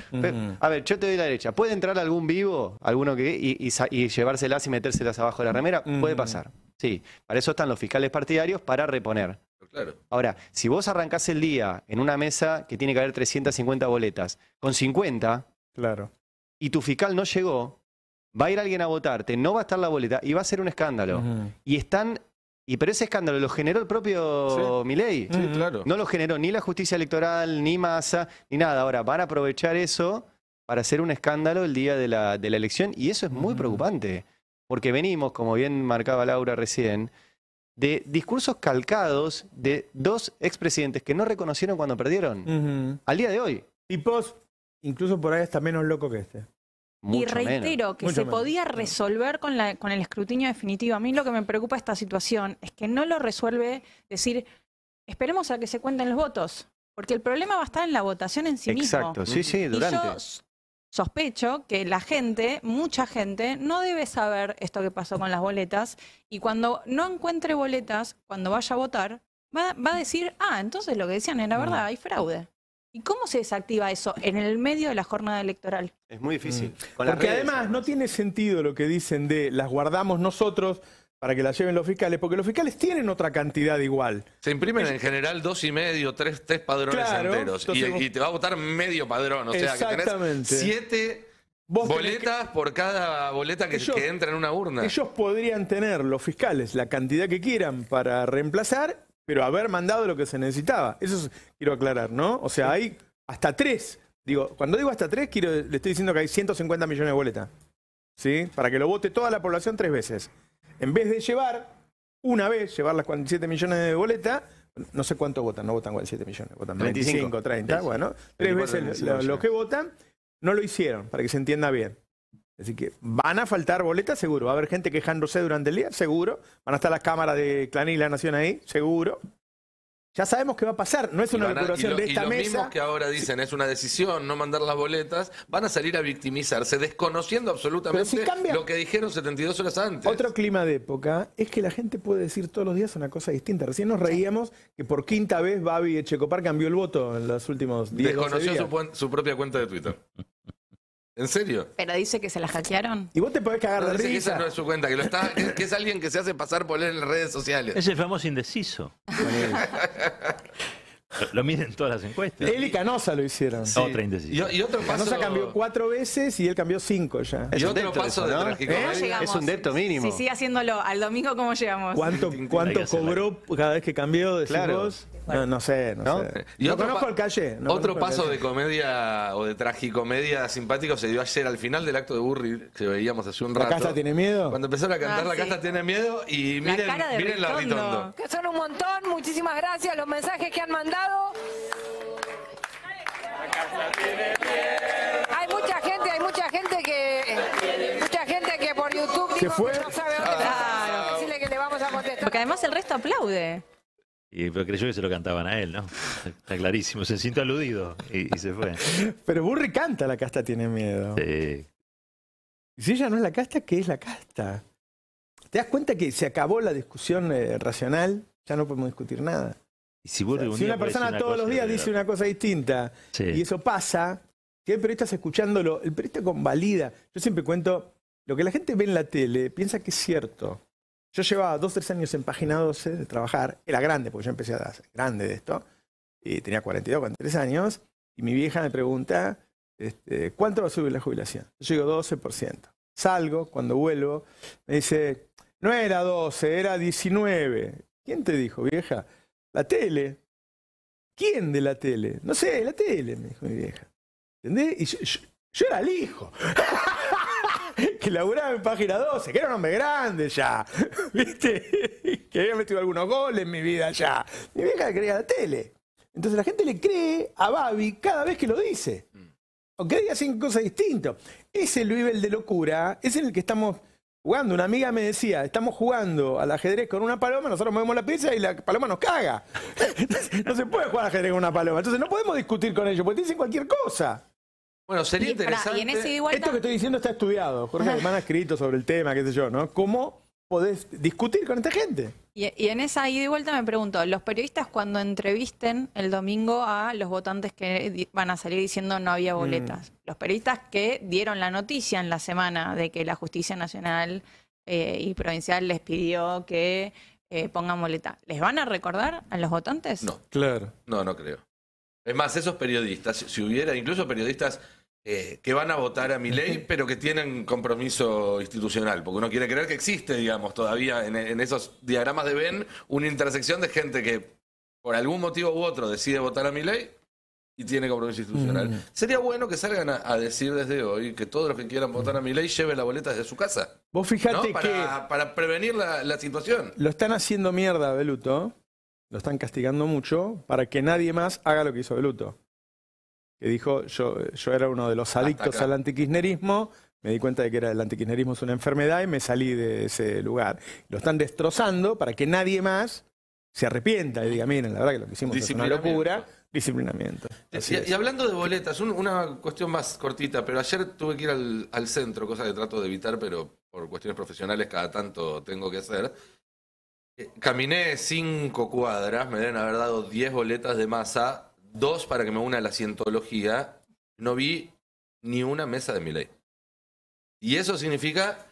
A ver, yo te doy la derecha. ¿Puede entrar algún vivo, alguno que y, llevárselas y metérselas abajo de la remera? Puede pasar. Sí, para eso están los fiscales partidarios para reponer. Claro. Ahora, si vos arrancás el día en una mesa que tiene que haber 350 boletas, con 50, claro. y tu fiscal no llegó, va a ir alguien a votarte, no va a estar la boleta y va a ser un escándalo. Y están. Y pero ese escándalo lo generó el propio Milei. Sí, claro. No lo generó ni la justicia electoral, ni masa, ni nada. Ahora van a aprovechar eso para hacer un escándalo el día de la, elección. Y eso es muy preocupante. Porque venimos, como bien marcaba Laura recién, de discursos calcados de dos expresidentes que no reconocieron cuando perdieron. Al día de hoy. Tipos, incluso por ahí está menos loco que este y reitero que se podía resolver con, el escrutinio definitivo. A mí lo que me preocupa esta situación es que no lo resuelve decir, esperemos a que se cuenten los votos, porque el problema va a estar en la votación en sí Exacto. mismo. Exacto, sí, sí, durante. Y yo sospecho que la gente, mucha gente, no debe saber esto que pasó con las boletas y cuando no encuentre boletas, cuando vaya a votar, va, va a decir, ah, entonces lo que decían era mm. verdad, hay fraude. ¿Y cómo se desactiva eso en el medio de la jornada electoral? Es muy difícil. Mm. Porque además, no tiene sentido lo que dicen de las guardamos nosotros para que las lleven los fiscales, porque los fiscales tienen otra cantidad igual. Se imprimen en general dos y medio, tres, tres padrones enteros. Y, te va a votar medio padrón. O sea, que tenés siete boletas por cada boleta que entra en una urna. Ellos podrían tener, los fiscales, la cantidad que quieran para reemplazar pero haber mandado lo que se necesitaba. Eso quiero aclarar, ¿no? O sea, hay hasta tres. Digo, cuando digo hasta tres, quiero, le estoy diciendo que hay 150 millones de boletas. ¿Sí? Para que lo vote toda la población tres veces. En vez de llevar una vez, llevar las 47 millones de boletas, no sé cuánto votan, no votan 47 millones, votan 25, 30, bueno, tres veces los que votan no lo hicieron, para que se entienda bien. Así que van a faltar boletas, seguro. Va a haber gente quejándose durante el día, seguro. Van a estar las cámaras de Clan y la Nación ahí, seguro. Ya sabemos qué va a pasar, no es una recuperación de esta y lo mismos que ahora dicen, es una decisión no mandar las boletas, van a salir a victimizarse, desconociendo absolutamente lo que dijeron 72 horas antes. Otro clima de época es que la gente puede decir todos los días una cosa distinta. Recién nos reíamos que por quinta vez Babi Echecopar cambió el voto en los últimos días. Desconoció su propia cuenta de Twitter. ¿En serio? Pero dice que se la hackearon. Y vos te podés cagar de risa. que esa no es su cuenta, que, lo está, que, es alguien que se hace pasar por él en las redes sociales. Es el famoso indeciso. Lo- miden todas las encuestas. Él y Canosa lo hicieron. Otra indeciso. y otro paso. Canosa cambió cuatro veces y él cambió cinco ya. Es un otro Es un mínimo. Si sigue haciéndolo, al domingo, ¿cómo llegamos? ¿Cuánto, cuánto cobró cada vez que cambió? de no, sé, no, sé. Y otro conozco el calle. otro paso de comedia o de tragicomedia simpático se dio ayer al final del acto de Burry que veíamos hace un rato. ¿La casa tiene miedo? Cuando empezaron a cantar ah, La casa tiene miedo y miren, miren la Que son un montón, muchísimas gracias los mensajes que han mandado. La casa tiene miedo. Hay mucha gente, hay mucha gente que mucha gente que por YouTube no sabe dónde ah. está. que le vamos a contestar. Porque además el resto aplaude. Y pero pues, creyó que se lo cantaban a él, ¿no? Está clarísimo, se siente aludido y, se fue. Pero Burri canta La casta tiene miedo. Sí. Si ella no es la casta, ¿qué es la casta? ¿Te das cuenta que se acabó la discusión eh, racional? Ya no podemos discutir nada. si, una persona todos los días dice una cosa distinta y eso pasa, que el está escuchándolo, el periodista convalida. Yo siempre cuento, lo que la gente ve en la tele piensa que es cierto. Yo llevaba dos, tres años en Página 12 eh, de trabajar. Era grande, porque yo empecé a ser grande de esto. Y tenía 42, 43 años. Y mi vieja me pregunta, este, ¿cuánto va a subir la jubilación? Yo digo 12%. Salgo, cuando vuelvo, me dice, no era 12, era 19. ¿Quién te dijo, vieja? La tele. ¿Quién de la tele? No sé, la tele, me dijo mi vieja. ¿Entendés? Y yo, yo era el hijo que laburaba en página 12, que era un hombre grande ya, ¿viste? que había metido algunos goles en mi vida ya. Mi vieja le creía la tele. Entonces la gente le cree a Babi cada vez que lo dice. Mm. Aunque diga cinco cosas distintas. Ese nivel de locura es en el que estamos jugando. Una amiga me decía, estamos jugando al ajedrez con una paloma, nosotros movemos la pieza y la paloma nos caga. no se puede jugar al ajedrez con una paloma. Entonces no podemos discutir con ellos, porque dicen cualquier cosa. Bueno, sería interesante. Esto que estoy diciendo está estudiado. Jorge Alemán ha escrito sobre el tema, qué sé yo, ¿no? ¿Cómo podés discutir con esta gente? Y, en esa ida y vuelta me pregunto, los periodistas cuando entrevisten el domingo a los votantes que van a salir diciendo no había mm. boletas, los periodistas que dieron la noticia en la semana de que la justicia nacional eh, y provincial les pidió que eh, pongan boleta, ¿les van a recordar a los votantes? No, claro. No, no creo. Es más, esos periodistas, si hubiera incluso periodistas eh, que van a votar a mi ley, pero que tienen compromiso institucional, porque uno quiere creer que existe, digamos, todavía en, esos diagramas de Ben una intersección de gente que por algún motivo u otro decide votar a mi ley y tiene compromiso institucional. Mm. Sería bueno que salgan a, decir desde hoy que todos los que quieran votar a mi ley lleven la boleta desde su casa. Vos fijate ¿no? para, que... Para prevenir la, la, situación. Lo están haciendo mierda, Beluto. Lo están castigando mucho para que nadie más haga lo que hizo Beluto que dijo, yo, yo era uno de los adictos al antikirchnerismo, me di cuenta de que era el antikirchnerismo es una enfermedad y me salí de ese lugar. Lo están destrozando para que nadie más se arrepienta y diga, miren, la verdad que lo que hicimos es una locura. Disciplinamiento. Eh, y, hablando de boletas, una cuestión más cortita, pero ayer tuve que ir al, al centro, cosa que trato de evitar, pero por cuestiones profesionales cada tanto tengo que hacer. Eh, caminé cinco cuadras, me deben haber dado diez boletas de masa Dos, para que me una a la cientología, no vi ni una mesa de mi ley. Y eso significa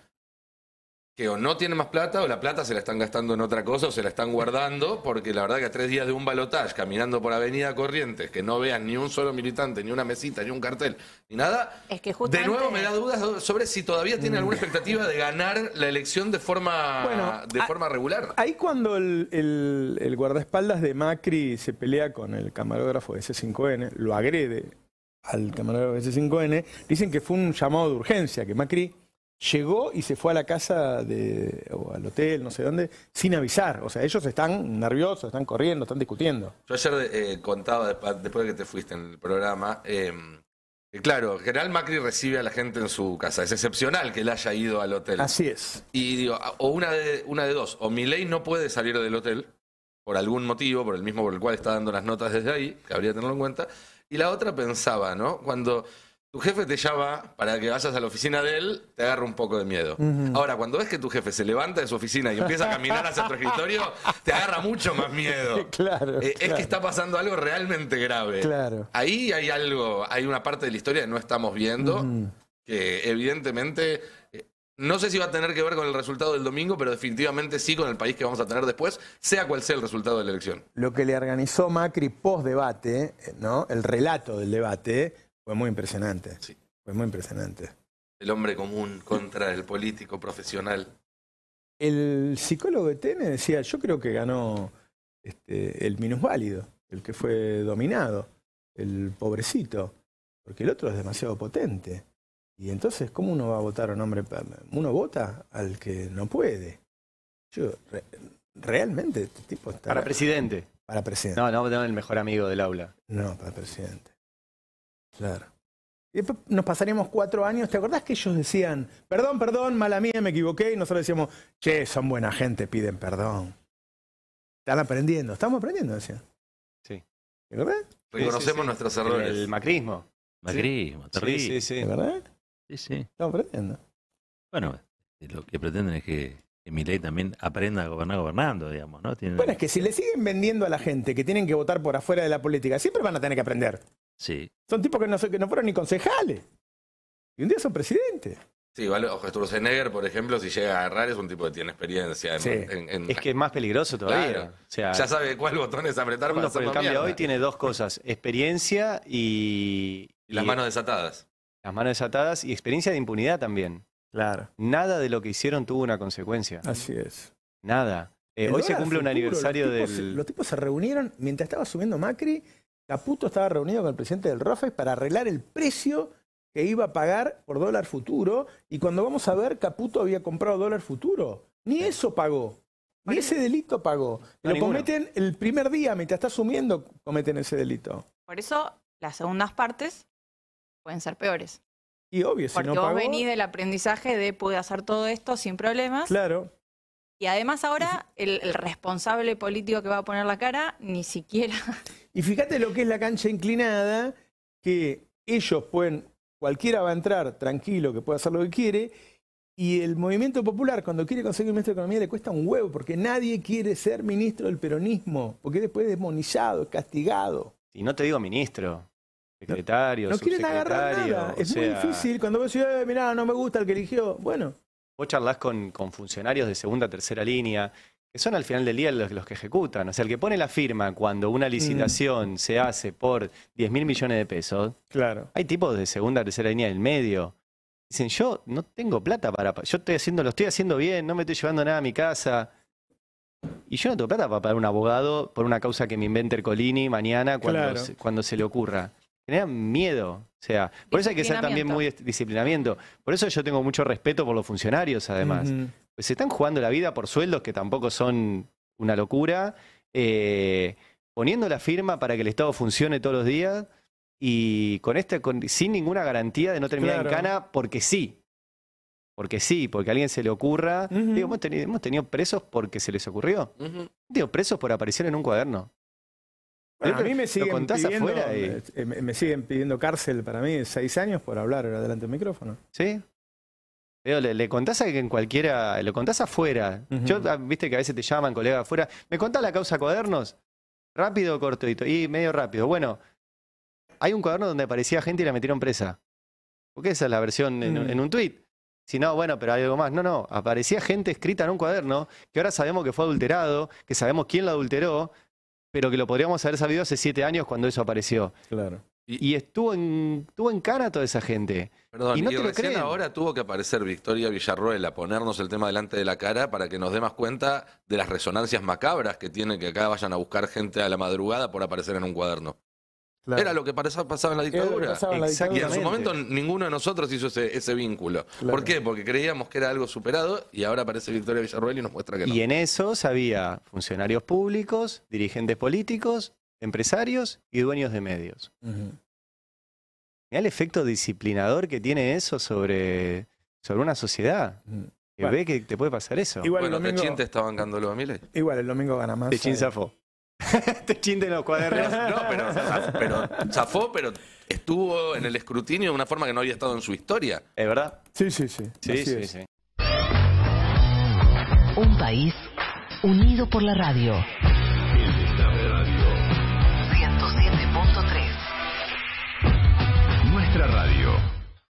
que o no tiene más plata o la plata se la están gastando en otra cosa o se la están guardando, porque la verdad que a tres días de un balotaje, caminando por Avenida Corrientes, que no vean ni un solo militante, ni una mesita, ni un cartel, ni nada, es que de nuevo me da dudas sobre si todavía tiene alguna expectativa de ganar la elección de forma, de forma regular. Ahí cuando el, guardaespaldas de Macri se pelea con el camarógrafo de C5N, lo agrede al camarógrafo de C5N, dicen que fue un llamado de urgencia, que Macri llegó y se fue a la casa de, o al hotel, no sé dónde, sin avisar. O sea, ellos están nerviosos, están corriendo, están discutiendo. Yo ayer eh, contaba, después de que te fuiste en el programa, em, que claro, General Macri recibe a la gente en su casa. Es excepcional que él haya ido al hotel. Así es. Y digo, o una de, una de dos, o Milei no puede salir del hotel por algún motivo, por el mismo por el cual está dando las notas desde ahí, que habría que tenerlo en cuenta. Y la otra pensaba, ¿no? Cuando tu jefe te llama para que vayas a la oficina de él, te agarra un poco de miedo. Ahora, cuando ves que tu jefe se levanta de su oficina y empieza a caminar hacia tu escritorio, te agarra mucho más miedo. claro, eh, Es que está pasando algo realmente grave. Claro. Ahí hay algo, hay una parte de la historia que no estamos viendo, que evidentemente eh, no sé si va a tener que ver con el resultado del domingo, pero definitivamente sí con el país que vamos a tener después, sea cual sea el resultado de la elección. Lo que le organizó Macri post debate, ¿no? El relato del debate fue muy impresionante. Sí. Fue muy impresionante. El hombre común contra el político profesional. El psicólogo de Tene decía, yo creo que ganó este, el minusválido, el que fue dominado, el pobrecito, porque el otro es demasiado potente. Y entonces, ¿cómo uno va a votar a un hombre? Uno vota al que no puede. Yo, realmente, este tipo está... Para presidente. Para presidente. No, no, no el mejor amigo del aula. No, para presidente. Claro. Y después nos pasaríamos cuatro años. ¿Te acordás que ellos decían, perdón, perdón, mala mía, me equivoqué? Y nosotros decíamos, che, son buena gente, piden perdón. Están aprendiendo, estamos aprendiendo, decían. Sí. ¿De verdad? Reconocemos nuestros errores. El macrismo. Macrismo, terrible. Sí, sí, verdad? Sí, sí. Estamos aprendiendo. Bueno, lo que pretenden es que que Milei también aprenda a gobernar gobernando, digamos, ¿no? Bueno, es que si le siguen vendiendo a la gente que tienen que votar por afuera de la política, siempre van a tener que aprender. Son tipos que no, fueron ni concejales. Y un día son presidentes. Sí, igual ojo, por ejemplo, si llega a agarrar, es un tipo que tiene experiencia. Es que es más peligroso todavía. ya sabe cuál botón es apretar para por el cambio hoy tiene dos cosas: experiencia y. las manos desatadas. Las manos desatadas y experiencia de impunidad también. Claro. Nada de lo que hicieron tuvo una consecuencia. Así es. Nada. Eh, hoy se cumple un aniversario los Los tipos se reunieron mientras estaba subiendo Macri Caputo estaba reunido con el presidente del ROFEX para arreglar el precio que iba a pagar por dólar futuro. Y cuando vamos a ver, Caputo había comprado dólar futuro. Ni eso pagó. Ni ese delito pagó. Lo cometen el primer día, mientras está asumiendo, cometen ese delito. Por eso las segundas partes pueden ser peores. Y obvio, si Porque vos venís del aprendizaje de poder hacer todo esto sin problemas. Claro. Y además ahora el responsable político que va a poner la cara ni siquiera Y fíjate lo que es la cancha inclinada, que ellos pueden, cualquiera va a entrar tranquilo, que puede hacer lo que quiere, y el movimiento popular, cuando quiere conseguir un ministro de Economía, le cuesta un huevo, porque nadie quiere ser ministro del peronismo, porque después es demonizado, es castigado. Y no te digo ministro, secretario, No, no quieren agarrar nada. Es muy difícil. Cuando vos decís, eh, mirá, no me gusta el que eligió, bueno. Vos charlás con funcionarios de segunda, tercera línea, que son al final del día los, que ejecutan. O sea, el que pone la firma cuando una mm. licitación se hace por 10 mil millones de pesos, claro. hay tipos de segunda, tercera línea del medio. Dicen, yo no tengo plata para... Yo estoy haciendo, lo estoy haciendo bien, no me estoy llevando nada a mi casa. Y yo no tengo plata para pagar un abogado por una causa que me invente el Colini mañana cuando, se, cuando se le ocurra. Genera miedo. O sea, por eso hay que ser también muy disciplinamiento. Por eso yo tengo mucho respeto por los funcionarios, además pues se están jugando la vida por sueldos que tampoco son una locura, eh, poniendo la firma para que el Estado funcione todos los días y con este, sin ninguna garantía de no terminar en cana porque sí. Porque sí, porque a alguien se le ocurra. Digo, hemos tenido, hemos tenido, presos porque se les ocurrió. Digo, presos por aparecer en un cuaderno. a mí me siguen, pidiendo, eh, me siguen pidiendo cárcel para mí seis años por hablar delante del micrófono. ¿Sí? Le, contás que en cualquiera, lo contás afuera. Yo, ah, viste que a veces te llaman, colega afuera. ¿Me contás la causa cuadernos? Rápido, corto y medio rápido. Bueno, hay un cuaderno donde aparecía gente y la metieron presa. Porque esa es la versión en, mm. un tuit. Si no, bueno, pero hay algo más. No, no, aparecía gente escrita en un cuaderno que ahora sabemos que fue adulterado, que sabemos quién la adulteró, pero que lo podríamos haber sabido hace siete años cuando eso apareció. Claro. Y, estuvo, en, estuvo en cara toda esa gente. y, no ahora tuvo que aparecer Victoria Villarruela, a ponernos el tema delante de la cara para que nos demos cuenta de las resonancias macabras que tiene que acá vayan a buscar gente a la madrugada por aparecer en un cuaderno. Era lo que pasaba en la dictadura. Y en su momento ninguno de nosotros hizo ese, vínculo. ¿Por qué? Porque creíamos que era algo superado y ahora aparece Victoria Villarruela y nos muestra que no. Y en eso había funcionarios públicos, dirigentes políticos empresarios y dueños de medios. el efecto disciplinador que tiene eso sobre, sobre una sociedad. Que ve que te puede pasar eso. Igual bueno, el domingo... Igual el domingo gana más. Te eh. Te los cuadernos. no, pero, pero zafó, pero estuvo en el escrutinio de una forma que no había estado en su historia. ¿Es verdad? Sí, sí, sí. Sí, sí, sí. Un país unido por la radio.